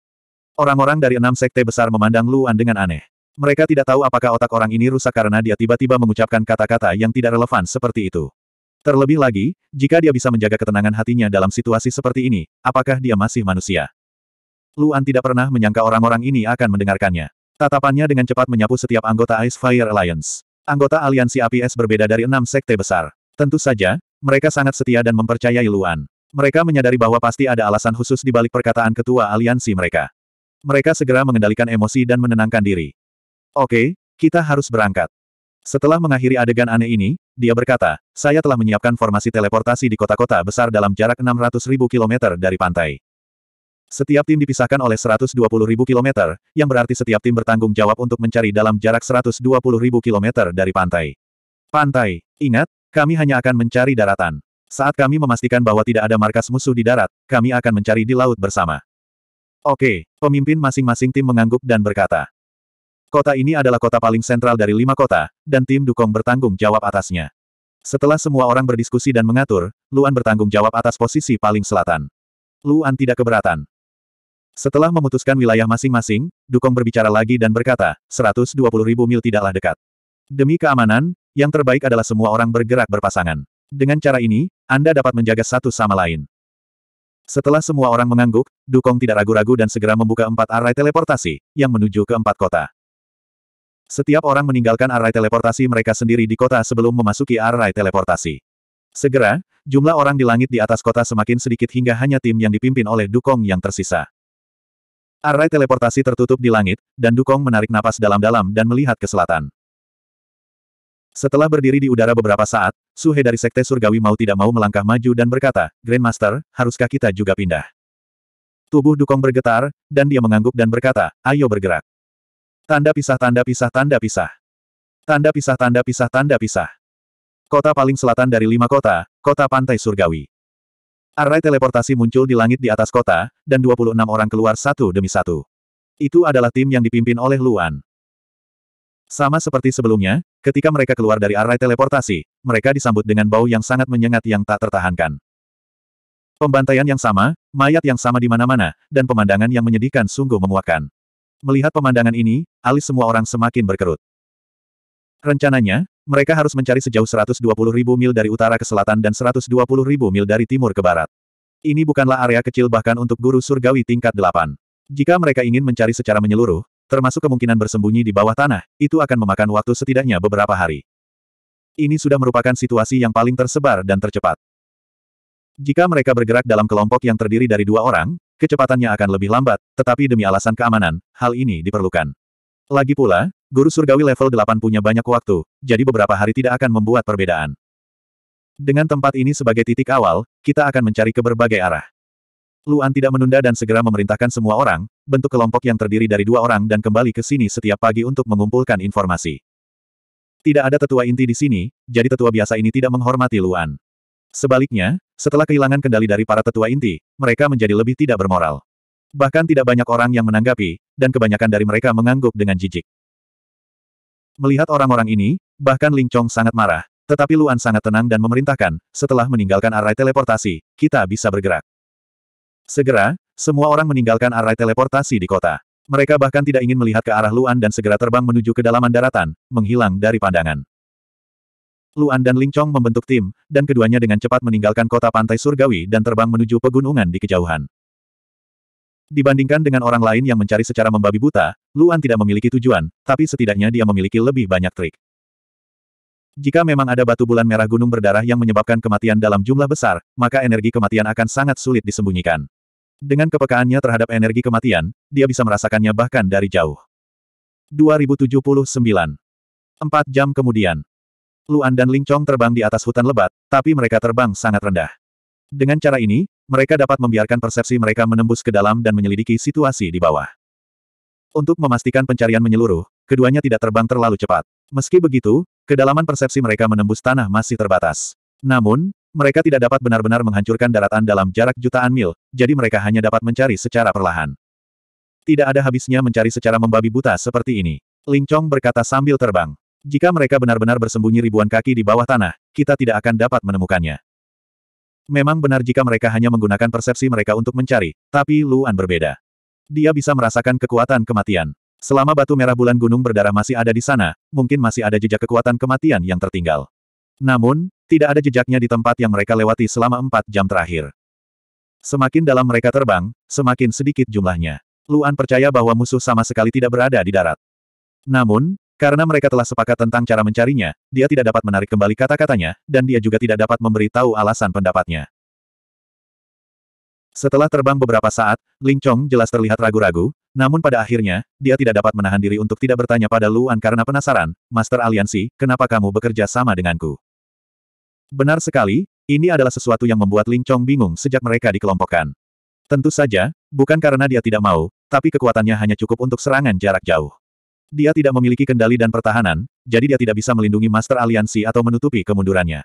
Orang-orang dari enam sekte besar memandang Luan dengan aneh. Mereka tidak tahu apakah otak orang ini rusak karena dia tiba-tiba mengucapkan kata-kata yang tidak relevan seperti itu. Terlebih lagi, jika dia bisa menjaga ketenangan hatinya dalam situasi seperti ini, apakah dia masih manusia? Luan tidak pernah menyangka orang-orang ini akan mendengarkannya. Tatapannya dengan cepat menyapu setiap anggota Ice Fire Alliance. Anggota aliansi APS berbeda dari enam sekte besar. Tentu saja, mereka sangat setia dan mempercayai Luan. Mereka menyadari bahwa pasti ada alasan khusus di balik perkataan ketua aliansi mereka. Mereka segera mengendalikan emosi dan menenangkan diri. Oke, kita harus berangkat. Setelah mengakhiri adegan aneh ini, dia berkata, saya telah menyiapkan formasi teleportasi di kota-kota besar dalam jarak 600 ribu kilometer dari pantai. Setiap tim dipisahkan oleh 120 ribu kilometer, yang berarti setiap tim bertanggung jawab untuk mencari dalam jarak 120 ribu kilometer dari pantai. Pantai, ingat, kami hanya akan mencari daratan. Saat kami memastikan bahwa tidak ada markas musuh di darat, kami akan mencari di laut bersama. Oke, pemimpin masing-masing tim mengangguk dan berkata, Kota ini adalah kota paling sentral dari lima kota, dan tim Dukong bertanggung jawab atasnya. Setelah semua orang berdiskusi dan mengatur, Luan bertanggung jawab atas posisi paling selatan. Luan tidak keberatan. Setelah memutuskan wilayah masing-masing, Dukong berbicara lagi dan berkata, 120 ribu mil tidaklah dekat. Demi keamanan, yang terbaik adalah semua orang bergerak berpasangan. Dengan cara ini, Anda dapat menjaga satu sama lain. Setelah semua orang mengangguk, Dukong tidak ragu-ragu dan segera membuka empat arai teleportasi, yang menuju ke empat kota. Setiap orang meninggalkan array teleportasi mereka sendiri di kota sebelum memasuki array teleportasi. Segera, jumlah orang di langit di atas kota semakin sedikit hingga hanya tim yang dipimpin oleh Dukong yang tersisa. Array teleportasi tertutup di langit, dan Dukong menarik napas dalam-dalam dan melihat ke selatan. Setelah berdiri di udara beberapa saat, Suhe dari Sekte Surgawi mau tidak mau melangkah maju dan berkata, Grandmaster, haruskah kita juga pindah? Tubuh Dukong bergetar, dan dia mengangguk dan berkata, ayo bergerak. Tanda pisah tanda pisah tanda pisah. Tanda pisah tanda pisah tanda pisah. Kota paling selatan dari lima kota, kota pantai surgawi. Array teleportasi muncul di langit di atas kota, dan 26 orang keluar satu demi satu. Itu adalah tim yang dipimpin oleh Luan. Sama seperti sebelumnya, ketika mereka keluar dari array teleportasi, mereka disambut dengan bau yang sangat menyengat yang tak tertahankan. Pembantaian yang sama, mayat yang sama di mana-mana, dan pemandangan yang menyedihkan sungguh memuakkan. Melihat pemandangan ini, alis semua orang semakin berkerut. Rencananya, mereka harus mencari sejauh 120.000 mil dari utara ke selatan dan 120.000 mil dari timur ke barat. Ini bukanlah area kecil bahkan untuk guru surgawi tingkat 8. Jika mereka ingin mencari secara menyeluruh, termasuk kemungkinan bersembunyi di bawah tanah, itu akan memakan waktu setidaknya beberapa hari. Ini sudah merupakan situasi yang paling tersebar dan tercepat. Jika mereka bergerak dalam kelompok yang terdiri dari dua orang, kecepatannya akan lebih lambat, tetapi demi alasan keamanan, hal ini diperlukan. Lagi pula, guru surgawi level 8 punya banyak waktu, jadi beberapa hari tidak akan membuat perbedaan. Dengan tempat ini sebagai titik awal, kita akan mencari ke berbagai arah. Luan tidak menunda dan segera memerintahkan semua orang, bentuk kelompok yang terdiri dari dua orang dan kembali ke sini setiap pagi untuk mengumpulkan informasi. Tidak ada tetua inti di sini, jadi tetua biasa ini tidak menghormati Luan. Sebaliknya, setelah kehilangan kendali dari para tetua inti, mereka menjadi lebih tidak bermoral. Bahkan tidak banyak orang yang menanggapi, dan kebanyakan dari mereka mengangguk dengan jijik. Melihat orang-orang ini, bahkan Ling Chong sangat marah, tetapi Luan sangat tenang dan memerintahkan, setelah meninggalkan array teleportasi, kita bisa bergerak. Segera, semua orang meninggalkan array teleportasi di kota. Mereka bahkan tidak ingin melihat ke arah Luan dan segera terbang menuju kedalaman daratan, menghilang dari pandangan. Luan dan Ling Chong membentuk tim, dan keduanya dengan cepat meninggalkan kota pantai surgawi dan terbang menuju pegunungan di kejauhan. Dibandingkan dengan orang lain yang mencari secara membabi buta, Luan tidak memiliki tujuan, tapi setidaknya dia memiliki lebih banyak trik. Jika memang ada batu bulan merah gunung berdarah yang menyebabkan kematian dalam jumlah besar, maka energi kematian akan sangat sulit disembunyikan. Dengan kepekaannya terhadap energi kematian, dia bisa merasakannya bahkan dari jauh. 2079 Empat jam kemudian, Luan dan Ling Chong terbang di atas hutan lebat, tapi mereka terbang sangat rendah. Dengan cara ini, mereka dapat membiarkan persepsi mereka menembus ke dalam dan menyelidiki situasi di bawah. Untuk memastikan pencarian menyeluruh, keduanya tidak terbang terlalu cepat. Meski begitu, kedalaman persepsi mereka menembus tanah masih terbatas. Namun, mereka tidak dapat benar-benar menghancurkan daratan dalam jarak jutaan mil, jadi mereka hanya dapat mencari secara perlahan. Tidak ada habisnya mencari secara membabi buta seperti ini. Ling Chong berkata sambil terbang. Jika mereka benar-benar bersembunyi ribuan kaki di bawah tanah, kita tidak akan dapat menemukannya. Memang benar jika mereka hanya menggunakan persepsi mereka untuk mencari, tapi Luan berbeda. Dia bisa merasakan kekuatan kematian. Selama batu merah bulan gunung berdarah masih ada di sana, mungkin masih ada jejak kekuatan kematian yang tertinggal. Namun, tidak ada jejaknya di tempat yang mereka lewati selama empat jam terakhir. Semakin dalam mereka terbang, semakin sedikit jumlahnya. Luan percaya bahwa musuh sama sekali tidak berada di darat. Namun, karena mereka telah sepakat tentang cara mencarinya, dia tidak dapat menarik kembali kata-katanya, dan dia juga tidak dapat memberitahu alasan pendapatnya. Setelah terbang beberapa saat, Ling Chong jelas terlihat ragu-ragu, namun pada akhirnya, dia tidak dapat menahan diri untuk tidak bertanya pada Luan karena penasaran, Master Aliansi, kenapa kamu bekerja sama denganku? Benar sekali, ini adalah sesuatu yang membuat Ling Chong bingung sejak mereka dikelompokkan. Tentu saja, bukan karena dia tidak mau, tapi kekuatannya hanya cukup untuk serangan jarak jauh. Dia tidak memiliki kendali dan pertahanan, jadi dia tidak bisa melindungi Master Aliansi atau menutupi kemundurannya.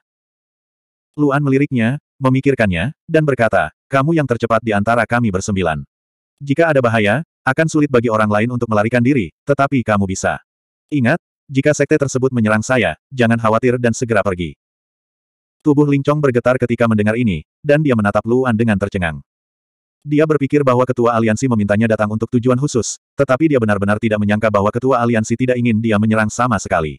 Luan meliriknya, memikirkannya, dan berkata, kamu yang tercepat di antara kami bersembilan. Jika ada bahaya, akan sulit bagi orang lain untuk melarikan diri, tetapi kamu bisa. Ingat, jika sekte tersebut menyerang saya, jangan khawatir dan segera pergi. Tubuh Lingcong bergetar ketika mendengar ini, dan dia menatap Luan dengan tercengang. Dia berpikir bahwa ketua aliansi memintanya datang untuk tujuan khusus, tetapi dia benar-benar tidak menyangka bahwa ketua aliansi tidak ingin dia menyerang sama sekali.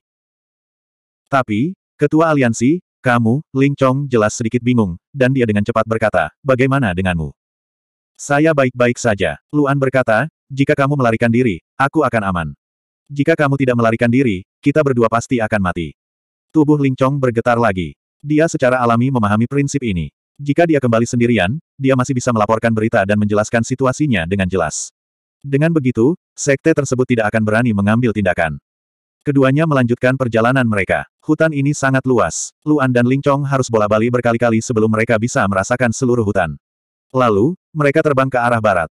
Tapi, ketua aliansi, kamu, Ling Chong jelas sedikit bingung, dan dia dengan cepat berkata, bagaimana denganmu? Saya baik-baik saja. Luan berkata, jika kamu melarikan diri, aku akan aman. Jika kamu tidak melarikan diri, kita berdua pasti akan mati. Tubuh Ling Chong bergetar lagi. Dia secara alami memahami prinsip ini. Jika dia kembali sendirian, dia masih bisa melaporkan berita dan menjelaskan situasinya dengan jelas. Dengan begitu, sekte tersebut tidak akan berani mengambil tindakan. Keduanya melanjutkan perjalanan mereka. Hutan ini sangat luas. Luan dan Lingcong harus bola-bali berkali-kali sebelum mereka bisa merasakan seluruh hutan. Lalu, mereka terbang ke arah barat.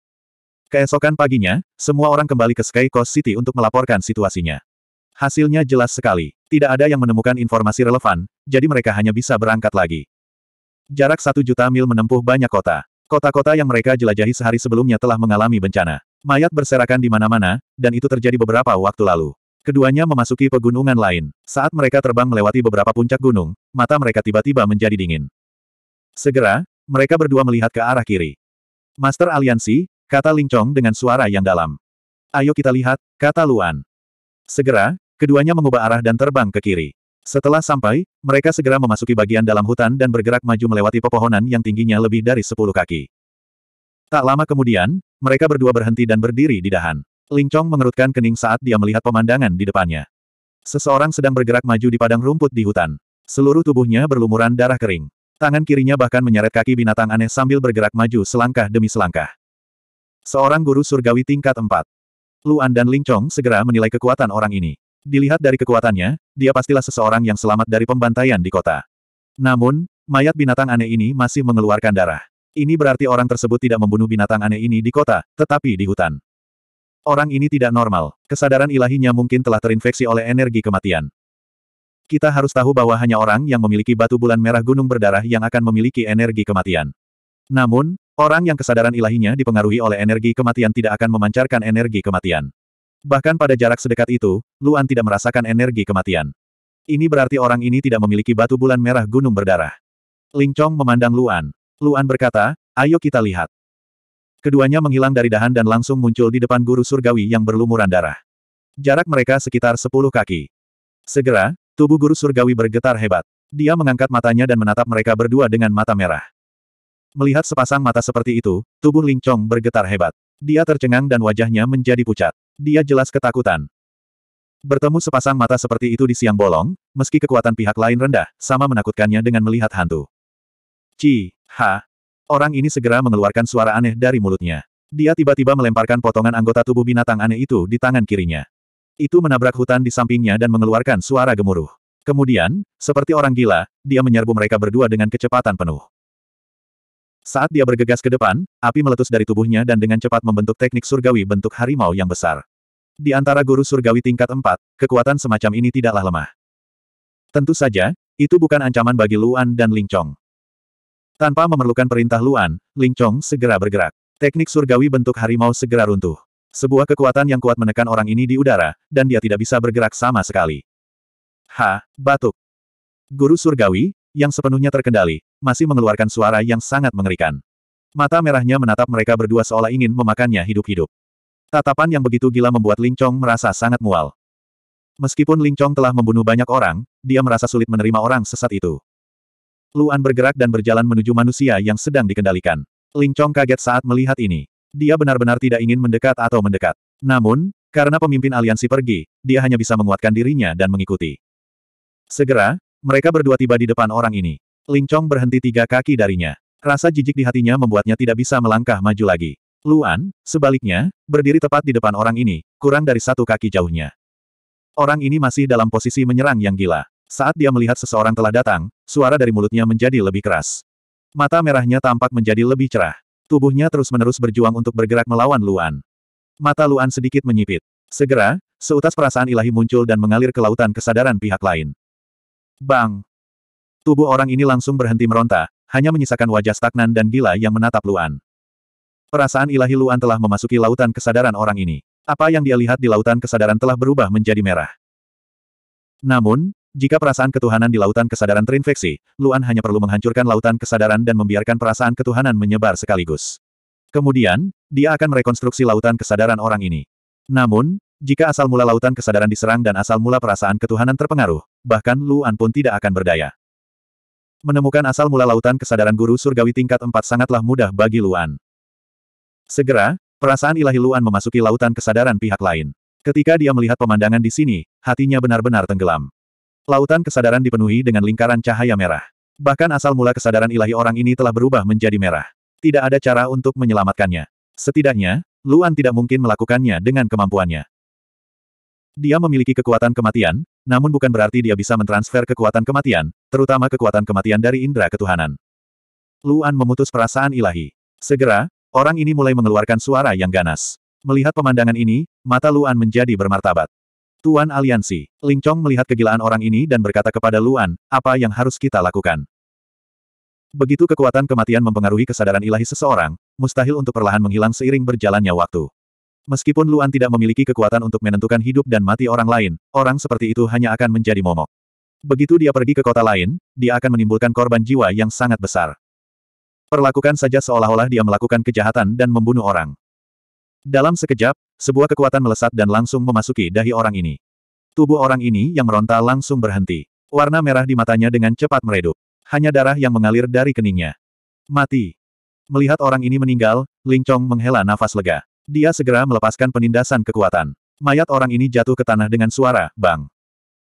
Keesokan paginya, semua orang kembali ke Sky Coast City untuk melaporkan situasinya. Hasilnya jelas sekali. Tidak ada yang menemukan informasi relevan, jadi mereka hanya bisa berangkat lagi. Jarak satu juta mil menempuh banyak kota. Kota-kota yang mereka jelajahi sehari sebelumnya telah mengalami bencana. Mayat berserakan di mana-mana, dan itu terjadi beberapa waktu lalu. Keduanya memasuki pegunungan lain. Saat mereka terbang melewati beberapa puncak gunung, mata mereka tiba-tiba menjadi dingin. Segera, mereka berdua melihat ke arah kiri. Master Aliansi, kata Ling Chong dengan suara yang dalam. Ayo kita lihat, kata Luan. Segera, keduanya mengubah arah dan terbang ke kiri. Setelah sampai, mereka segera memasuki bagian dalam hutan dan bergerak maju melewati pepohonan yang tingginya lebih dari sepuluh kaki. Tak lama kemudian, mereka berdua berhenti dan berdiri di dahan. Ling Chong mengerutkan kening saat dia melihat pemandangan di depannya. Seseorang sedang bergerak maju di padang rumput di hutan. Seluruh tubuhnya berlumuran darah kering. Tangan kirinya bahkan menyeret kaki binatang aneh sambil bergerak maju selangkah demi selangkah. Seorang guru surgawi tingkat 4. Luan dan Ling Chong segera menilai kekuatan orang ini. Dilihat dari kekuatannya, dia pastilah seseorang yang selamat dari pembantaian di kota. Namun, mayat binatang aneh ini masih mengeluarkan darah. Ini berarti orang tersebut tidak membunuh binatang aneh ini di kota, tetapi di hutan. Orang ini tidak normal. Kesadaran ilahinya mungkin telah terinfeksi oleh energi kematian. Kita harus tahu bahwa hanya orang yang memiliki batu bulan merah gunung berdarah yang akan memiliki energi kematian. Namun, orang yang kesadaran ilahinya dipengaruhi oleh energi kematian tidak akan memancarkan energi kematian. Bahkan pada jarak sedekat itu, Luan tidak merasakan energi kematian. Ini berarti orang ini tidak memiliki batu bulan merah gunung berdarah. Ling Chong memandang Luan. Luan berkata, ayo kita lihat. Keduanya menghilang dari dahan dan langsung muncul di depan guru surgawi yang berlumuran darah. Jarak mereka sekitar 10 kaki. Segera, tubuh guru surgawi bergetar hebat. Dia mengangkat matanya dan menatap mereka berdua dengan mata merah. Melihat sepasang mata seperti itu, tubuh Ling Chong bergetar hebat. Dia tercengang dan wajahnya menjadi pucat. Dia jelas ketakutan. Bertemu sepasang mata seperti itu di siang bolong, meski kekuatan pihak lain rendah, sama menakutkannya dengan melihat hantu. Ci, ha. Orang ini segera mengeluarkan suara aneh dari mulutnya. Dia tiba-tiba melemparkan potongan anggota tubuh binatang aneh itu di tangan kirinya. Itu menabrak hutan di sampingnya dan mengeluarkan suara gemuruh. Kemudian, seperti orang gila, dia menyerbu mereka berdua dengan kecepatan penuh. Saat dia bergegas ke depan, api meletus dari tubuhnya dan dengan cepat membentuk teknik surgawi bentuk harimau yang besar. Di antara guru surgawi tingkat 4, kekuatan semacam ini tidaklah lemah. Tentu saja, itu bukan ancaman bagi Luan dan Ling Chong. Tanpa memerlukan perintah Luan, Ling Chong segera bergerak. Teknik surgawi bentuk harimau segera runtuh. Sebuah kekuatan yang kuat menekan orang ini di udara, dan dia tidak bisa bergerak sama sekali. Ha, batuk. Guru surgawi, yang sepenuhnya terkendali, masih mengeluarkan suara yang sangat mengerikan. Mata merahnya menatap mereka berdua seolah ingin memakannya hidup-hidup. Tatapan yang begitu gila membuat Ling Chong merasa sangat mual. Meskipun Ling Chong telah membunuh banyak orang, dia merasa sulit menerima orang sesat itu. Luan bergerak dan berjalan menuju manusia yang sedang dikendalikan. Ling Chong kaget saat melihat ini. Dia benar-benar tidak ingin mendekat atau mendekat. Namun, karena pemimpin aliansi pergi, dia hanya bisa menguatkan dirinya dan mengikuti. Segera, mereka berdua tiba di depan orang ini. Ling Chong berhenti tiga kaki darinya. Rasa jijik di hatinya membuatnya tidak bisa melangkah maju lagi. Luan, sebaliknya, berdiri tepat di depan orang ini, kurang dari satu kaki jauhnya. Orang ini masih dalam posisi menyerang yang gila. Saat dia melihat seseorang telah datang, suara dari mulutnya menjadi lebih keras. Mata merahnya tampak menjadi lebih cerah. Tubuhnya terus-menerus berjuang untuk bergerak melawan Luan. Mata Luan sedikit menyipit. Segera, seutas perasaan ilahi muncul dan mengalir ke lautan kesadaran pihak lain. Bang! Tubuh orang ini langsung berhenti meronta, hanya menyisakan wajah stagnan dan gila yang menatap Luan. Perasaan ilahi Luan telah memasuki lautan kesadaran orang ini. Apa yang dia lihat di lautan kesadaran telah berubah menjadi merah. Namun, jika perasaan ketuhanan di lautan kesadaran terinfeksi, Luan hanya perlu menghancurkan lautan kesadaran dan membiarkan perasaan ketuhanan menyebar sekaligus. Kemudian, dia akan merekonstruksi lautan kesadaran orang ini. Namun, jika asal mula lautan kesadaran diserang dan asal mula perasaan ketuhanan terpengaruh, bahkan Luan pun tidak akan berdaya. Menemukan asal mula lautan kesadaran guru surgawi tingkat empat sangatlah mudah bagi Luan. Segera, perasaan ilahi Luan memasuki lautan kesadaran pihak lain. Ketika dia melihat pemandangan di sini, hatinya benar-benar tenggelam. Lautan kesadaran dipenuhi dengan lingkaran cahaya merah. Bahkan asal mula kesadaran ilahi orang ini telah berubah menjadi merah. Tidak ada cara untuk menyelamatkannya. Setidaknya, Luan tidak mungkin melakukannya dengan kemampuannya. Dia memiliki kekuatan kematian, namun bukan berarti dia bisa mentransfer kekuatan kematian, terutama kekuatan kematian dari indera ketuhanan. Luan memutus perasaan ilahi. Segera, orang ini mulai mengeluarkan suara yang ganas. Melihat pemandangan ini, mata Luan menjadi bermartabat. Tuan Aliansi, Ling Chong melihat kegilaan orang ini dan berkata kepada Luan, apa yang harus kita lakukan? Begitu kekuatan kematian mempengaruhi kesadaran ilahi seseorang, mustahil untuk perlahan menghilang seiring berjalannya waktu. Meskipun Luan tidak memiliki kekuatan untuk menentukan hidup dan mati orang lain, orang seperti itu hanya akan menjadi momok. Begitu dia pergi ke kota lain, dia akan menimbulkan korban jiwa yang sangat besar. Perlakukan saja seolah-olah dia melakukan kejahatan dan membunuh orang. Dalam sekejap, sebuah kekuatan melesat dan langsung memasuki dahi orang ini. Tubuh orang ini yang meronta langsung berhenti. Warna merah di matanya dengan cepat meredup. Hanya darah yang mengalir dari keningnya. Mati. Melihat orang ini meninggal, Ling Chong menghela nafas lega. Dia segera melepaskan penindasan kekuatan. Mayat orang ini jatuh ke tanah dengan suara, bang.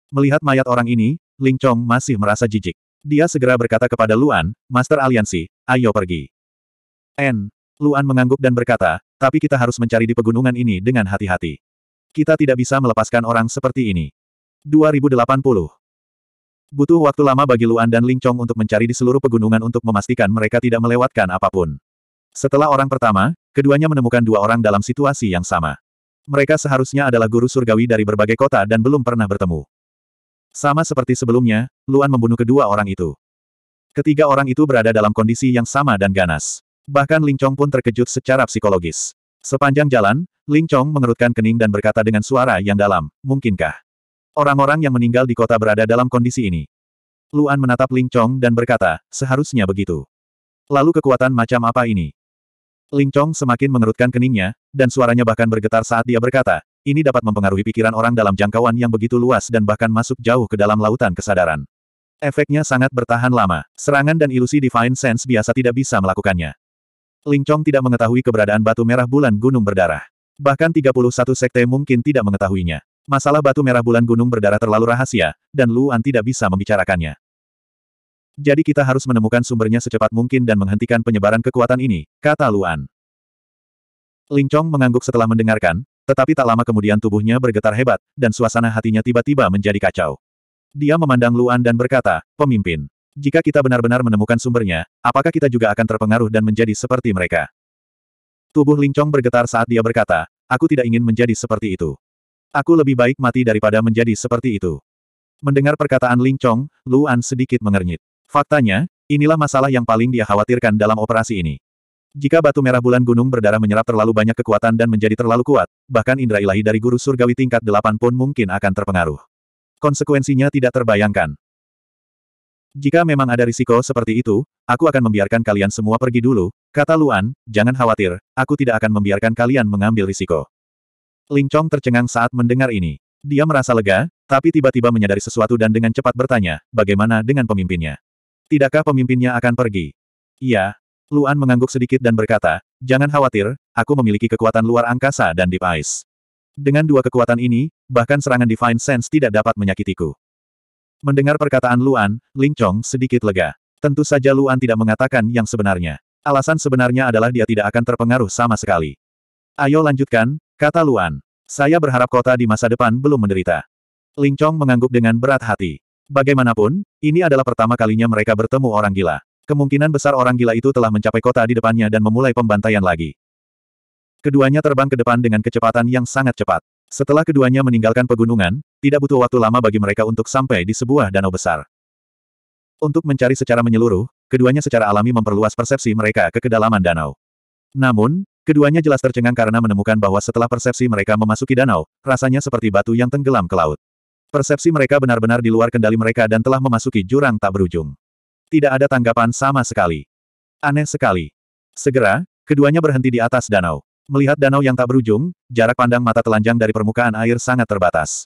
Melihat mayat orang ini, Ling Chong masih merasa jijik. Dia segera berkata kepada Luan, Master Aliansi, ayo pergi. N. Luan mengangguk dan berkata, tapi kita harus mencari di pegunungan ini dengan hati-hati. Kita tidak bisa melepaskan orang seperti ini. 2080. Butuh waktu lama bagi Luan dan Ling Chong untuk mencari di seluruh pegunungan untuk memastikan mereka tidak melewatkan apapun. Setelah orang pertama, Keduanya menemukan dua orang dalam situasi yang sama. Mereka seharusnya adalah guru surgawi dari berbagai kota dan belum pernah bertemu. Sama seperti sebelumnya, Luan membunuh kedua orang itu. Ketiga orang itu berada dalam kondisi yang sama dan ganas. Bahkan Ling Chong pun terkejut secara psikologis. Sepanjang jalan, Ling Chong mengerutkan kening dan berkata dengan suara yang dalam, mungkinkah? Orang-orang yang meninggal di kota berada dalam kondisi ini. Luan menatap Ling Chong dan berkata, seharusnya begitu. Lalu kekuatan macam apa ini? Ling Chong semakin mengerutkan keningnya, dan suaranya bahkan bergetar saat dia berkata, ini dapat mempengaruhi pikiran orang dalam jangkauan yang begitu luas dan bahkan masuk jauh ke dalam lautan kesadaran. Efeknya sangat bertahan lama. Serangan dan ilusi Divine Sense biasa tidak bisa melakukannya. Ling Chong tidak mengetahui keberadaan batu merah bulan gunung berdarah. Bahkan 31 sekte mungkin tidak mengetahuinya. Masalah batu merah bulan gunung berdarah terlalu rahasia, dan Luan tidak bisa membicarakannya jadi kita harus menemukan sumbernya secepat mungkin dan menghentikan penyebaran kekuatan ini, kata Luan. Ling Chong mengangguk setelah mendengarkan, tetapi tak lama kemudian tubuhnya bergetar hebat, dan suasana hatinya tiba-tiba menjadi kacau. Dia memandang Luan dan berkata, pemimpin, jika kita benar-benar menemukan sumbernya, apakah kita juga akan terpengaruh dan menjadi seperti mereka? Tubuh Ling Chong bergetar saat dia berkata, aku tidak ingin menjadi seperti itu. Aku lebih baik mati daripada menjadi seperti itu. Mendengar perkataan Ling Chong, Luan sedikit mengernyit. Faktanya, inilah masalah yang paling dia khawatirkan dalam operasi ini. Jika batu merah bulan gunung berdarah menyerap terlalu banyak kekuatan dan menjadi terlalu kuat, bahkan indera ilahi dari guru surgawi tingkat delapan pun mungkin akan terpengaruh. Konsekuensinya tidak terbayangkan. Jika memang ada risiko seperti itu, aku akan membiarkan kalian semua pergi dulu, kata Luan, jangan khawatir, aku tidak akan membiarkan kalian mengambil risiko. Ling Chong tercengang saat mendengar ini. Dia merasa lega, tapi tiba-tiba menyadari sesuatu dan dengan cepat bertanya, bagaimana dengan pemimpinnya? Tidakkah pemimpinnya akan pergi? Iya. Luan mengangguk sedikit dan berkata, jangan khawatir, aku memiliki kekuatan luar angkasa dan deep ice. Dengan dua kekuatan ini, bahkan serangan Divine Sense tidak dapat menyakitiku. Mendengar perkataan Luan, Ling Chong sedikit lega. Tentu saja Luan tidak mengatakan yang sebenarnya. Alasan sebenarnya adalah dia tidak akan terpengaruh sama sekali. Ayo lanjutkan, kata Luan. Saya berharap kota di masa depan belum menderita. Ling Chong mengangguk dengan berat hati. Bagaimanapun, ini adalah pertama kalinya mereka bertemu orang gila. Kemungkinan besar orang gila itu telah mencapai kota di depannya dan memulai pembantaian lagi. Keduanya terbang ke depan dengan kecepatan yang sangat cepat. Setelah keduanya meninggalkan pegunungan, tidak butuh waktu lama bagi mereka untuk sampai di sebuah danau besar. Untuk mencari secara menyeluruh, keduanya secara alami memperluas persepsi mereka ke kedalaman danau. Namun, keduanya jelas tercengang karena menemukan bahwa setelah persepsi mereka memasuki danau, rasanya seperti batu yang tenggelam ke laut. Persepsi mereka benar-benar di luar kendali mereka dan telah memasuki jurang tak berujung. Tidak ada tanggapan sama sekali. Aneh sekali. Segera, keduanya berhenti di atas danau. Melihat danau yang tak berujung, jarak pandang mata telanjang dari permukaan air sangat terbatas.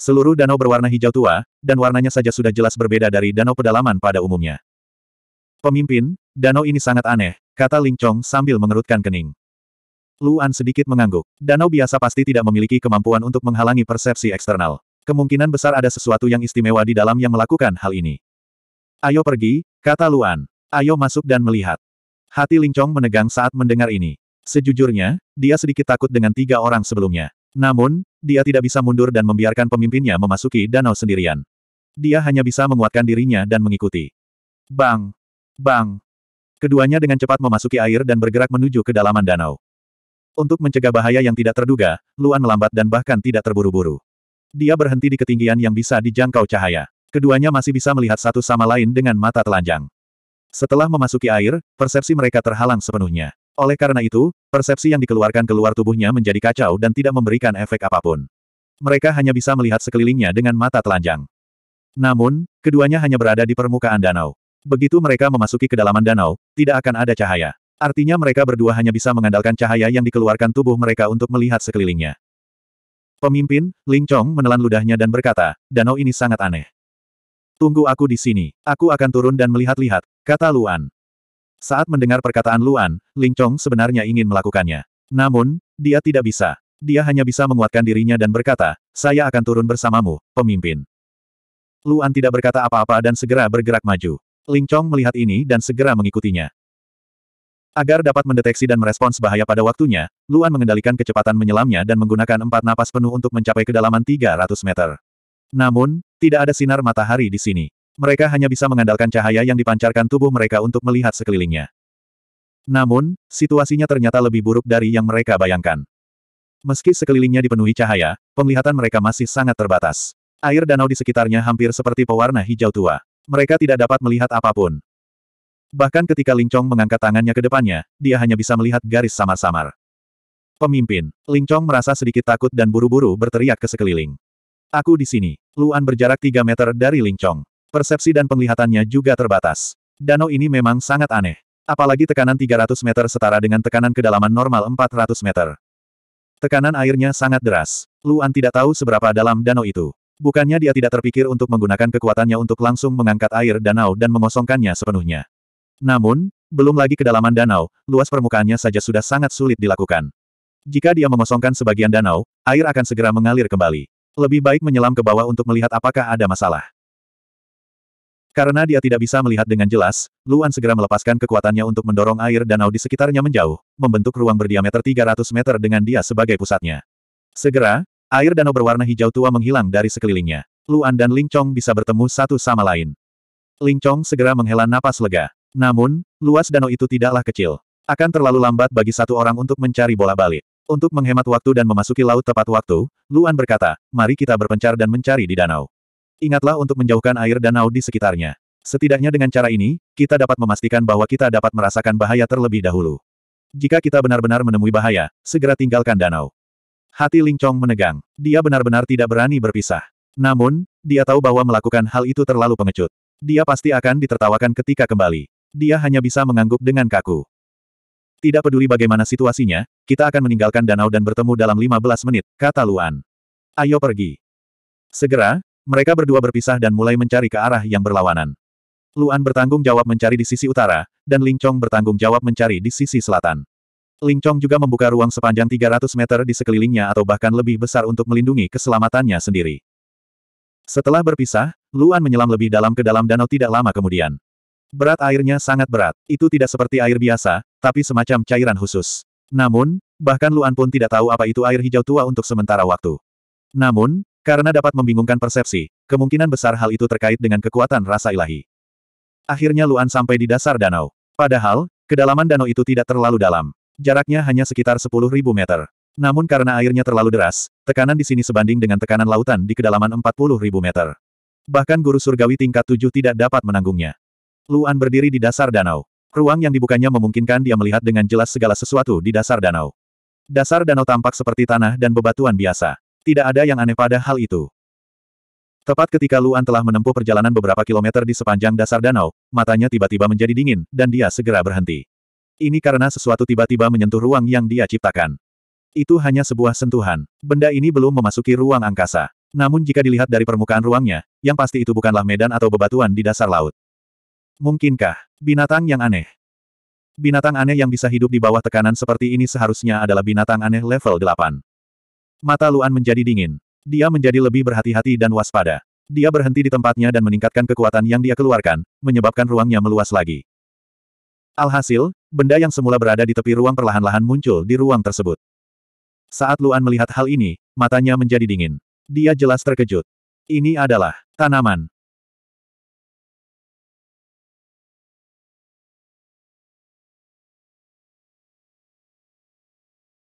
Seluruh danau berwarna hijau tua, dan warnanya saja sudah jelas berbeda dari danau pedalaman pada umumnya. Pemimpin, danau ini sangat aneh, kata Ling Chong sambil mengerutkan kening. Luan sedikit mengangguk. Danau biasa pasti tidak memiliki kemampuan untuk menghalangi persepsi eksternal. Kemungkinan besar ada sesuatu yang istimewa di dalam yang melakukan hal ini. Ayo pergi, kata Luan. Ayo masuk dan melihat. Hati Lingcong menegang saat mendengar ini. Sejujurnya, dia sedikit takut dengan tiga orang sebelumnya. Namun, dia tidak bisa mundur dan membiarkan pemimpinnya memasuki danau sendirian. Dia hanya bisa menguatkan dirinya dan mengikuti. Bang! Bang! Keduanya dengan cepat memasuki air dan bergerak menuju kedalaman danau. Untuk mencegah bahaya yang tidak terduga, Luan melambat dan bahkan tidak terburu-buru. Dia berhenti di ketinggian yang bisa dijangkau cahaya. Keduanya masih bisa melihat satu sama lain dengan mata telanjang. Setelah memasuki air, persepsi mereka terhalang sepenuhnya. Oleh karena itu, persepsi yang dikeluarkan keluar tubuhnya menjadi kacau dan tidak memberikan efek apapun. Mereka hanya bisa melihat sekelilingnya dengan mata telanjang. Namun, keduanya hanya berada di permukaan danau. Begitu mereka memasuki kedalaman danau, tidak akan ada cahaya. Artinya mereka berdua hanya bisa mengandalkan cahaya yang dikeluarkan tubuh mereka untuk melihat sekelilingnya. Pemimpin, Ling Chong menelan ludahnya dan berkata, danau ini sangat aneh. Tunggu aku di sini, aku akan turun dan melihat-lihat, kata Luan. Saat mendengar perkataan Luan, Ling Chong sebenarnya ingin melakukannya. Namun, dia tidak bisa. Dia hanya bisa menguatkan dirinya dan berkata, saya akan turun bersamamu, pemimpin. Luan tidak berkata apa-apa dan segera bergerak maju. Ling Chong melihat ini dan segera mengikutinya. Agar dapat mendeteksi dan merespons bahaya pada waktunya, Luan mengendalikan kecepatan menyelamnya dan menggunakan empat napas penuh untuk mencapai kedalaman 300 meter. Namun, tidak ada sinar matahari di sini. Mereka hanya bisa mengandalkan cahaya yang dipancarkan tubuh mereka untuk melihat sekelilingnya. Namun, situasinya ternyata lebih buruk dari yang mereka bayangkan. Meski sekelilingnya dipenuhi cahaya, penglihatan mereka masih sangat terbatas. Air danau di sekitarnya hampir seperti pewarna hijau tua. Mereka tidak dapat melihat apapun. Bahkan ketika Ling Chong mengangkat tangannya ke depannya, dia hanya bisa melihat garis samar-samar. Pemimpin, Ling Chong merasa sedikit takut dan buru-buru berteriak ke sekeliling. Aku di sini. Luan berjarak 3 meter dari Ling Chong. Persepsi dan penglihatannya juga terbatas. Danau ini memang sangat aneh. Apalagi tekanan 300 meter setara dengan tekanan kedalaman normal 400 meter. Tekanan airnya sangat deras. Luan tidak tahu seberapa dalam danau itu. Bukannya dia tidak terpikir untuk menggunakan kekuatannya untuk langsung mengangkat air danau dan mengosongkannya sepenuhnya. Namun, belum lagi kedalaman danau, luas permukaannya saja sudah sangat sulit dilakukan. Jika dia mengosongkan sebagian danau, air akan segera mengalir kembali. Lebih baik menyelam ke bawah untuk melihat apakah ada masalah. Karena dia tidak bisa melihat dengan jelas, Luan segera melepaskan kekuatannya untuk mendorong air danau di sekitarnya menjauh, membentuk ruang berdiameter 300 meter dengan dia sebagai pusatnya. Segera, air danau berwarna hijau tua menghilang dari sekelilingnya. Luan dan Ling Chong bisa bertemu satu sama lain. Ling Chong segera menghela napas lega. Namun, luas danau itu tidaklah kecil. Akan terlalu lambat bagi satu orang untuk mencari bola balik. Untuk menghemat waktu dan memasuki laut tepat waktu, Luan berkata, mari kita berpencar dan mencari di danau. Ingatlah untuk menjauhkan air danau di sekitarnya. Setidaknya dengan cara ini, kita dapat memastikan bahwa kita dapat merasakan bahaya terlebih dahulu. Jika kita benar-benar menemui bahaya, segera tinggalkan danau. Hati Ling Chong menegang. Dia benar-benar tidak berani berpisah. Namun, dia tahu bahwa melakukan hal itu terlalu pengecut. Dia pasti akan ditertawakan ketika kembali. Dia hanya bisa mengangguk dengan kaku. Tidak peduli bagaimana situasinya, kita akan meninggalkan danau dan bertemu dalam 15 menit, kata Luan. Ayo pergi. Segera, mereka berdua berpisah dan mulai mencari ke arah yang berlawanan. Luan bertanggung jawab mencari di sisi utara, dan Ling Chong bertanggung jawab mencari di sisi selatan. Ling Chong juga membuka ruang sepanjang 300 meter di sekelilingnya atau bahkan lebih besar untuk melindungi keselamatannya sendiri. Setelah berpisah, Luan menyelam lebih dalam ke dalam danau tidak lama kemudian. Berat airnya sangat berat, itu tidak seperti air biasa, tapi semacam cairan khusus. Namun, bahkan Luan pun tidak tahu apa itu air hijau tua untuk sementara waktu. Namun, karena dapat membingungkan persepsi, kemungkinan besar hal itu terkait dengan kekuatan rasa ilahi. Akhirnya Luan sampai di dasar danau. Padahal, kedalaman danau itu tidak terlalu dalam. Jaraknya hanya sekitar 10.000 meter. Namun karena airnya terlalu deras, tekanan di sini sebanding dengan tekanan lautan di kedalaman 40.000 meter. Bahkan guru surgawi tingkat 7 tidak dapat menanggungnya. Luan berdiri di dasar danau. Ruang yang dibukanya memungkinkan dia melihat dengan jelas segala sesuatu di dasar danau. Dasar danau tampak seperti tanah dan bebatuan biasa. Tidak ada yang aneh pada hal itu. Tepat ketika Luan telah menempuh perjalanan beberapa kilometer di sepanjang dasar danau, matanya tiba-tiba menjadi dingin, dan dia segera berhenti. Ini karena sesuatu tiba-tiba menyentuh ruang yang dia ciptakan. Itu hanya sebuah sentuhan. Benda ini belum memasuki ruang angkasa. Namun jika dilihat dari permukaan ruangnya, yang pasti itu bukanlah medan atau bebatuan di dasar laut. Mungkinkah, binatang yang aneh? Binatang aneh yang bisa hidup di bawah tekanan seperti ini seharusnya adalah binatang aneh level 8. Mata Luan menjadi dingin. Dia menjadi lebih berhati-hati dan waspada. Dia berhenti di tempatnya dan meningkatkan kekuatan yang dia keluarkan, menyebabkan ruangnya meluas lagi. Alhasil, benda yang semula berada di tepi ruang perlahan-lahan muncul di ruang tersebut. Saat Luan melihat hal ini, matanya menjadi dingin. Dia jelas terkejut. Ini adalah tanaman.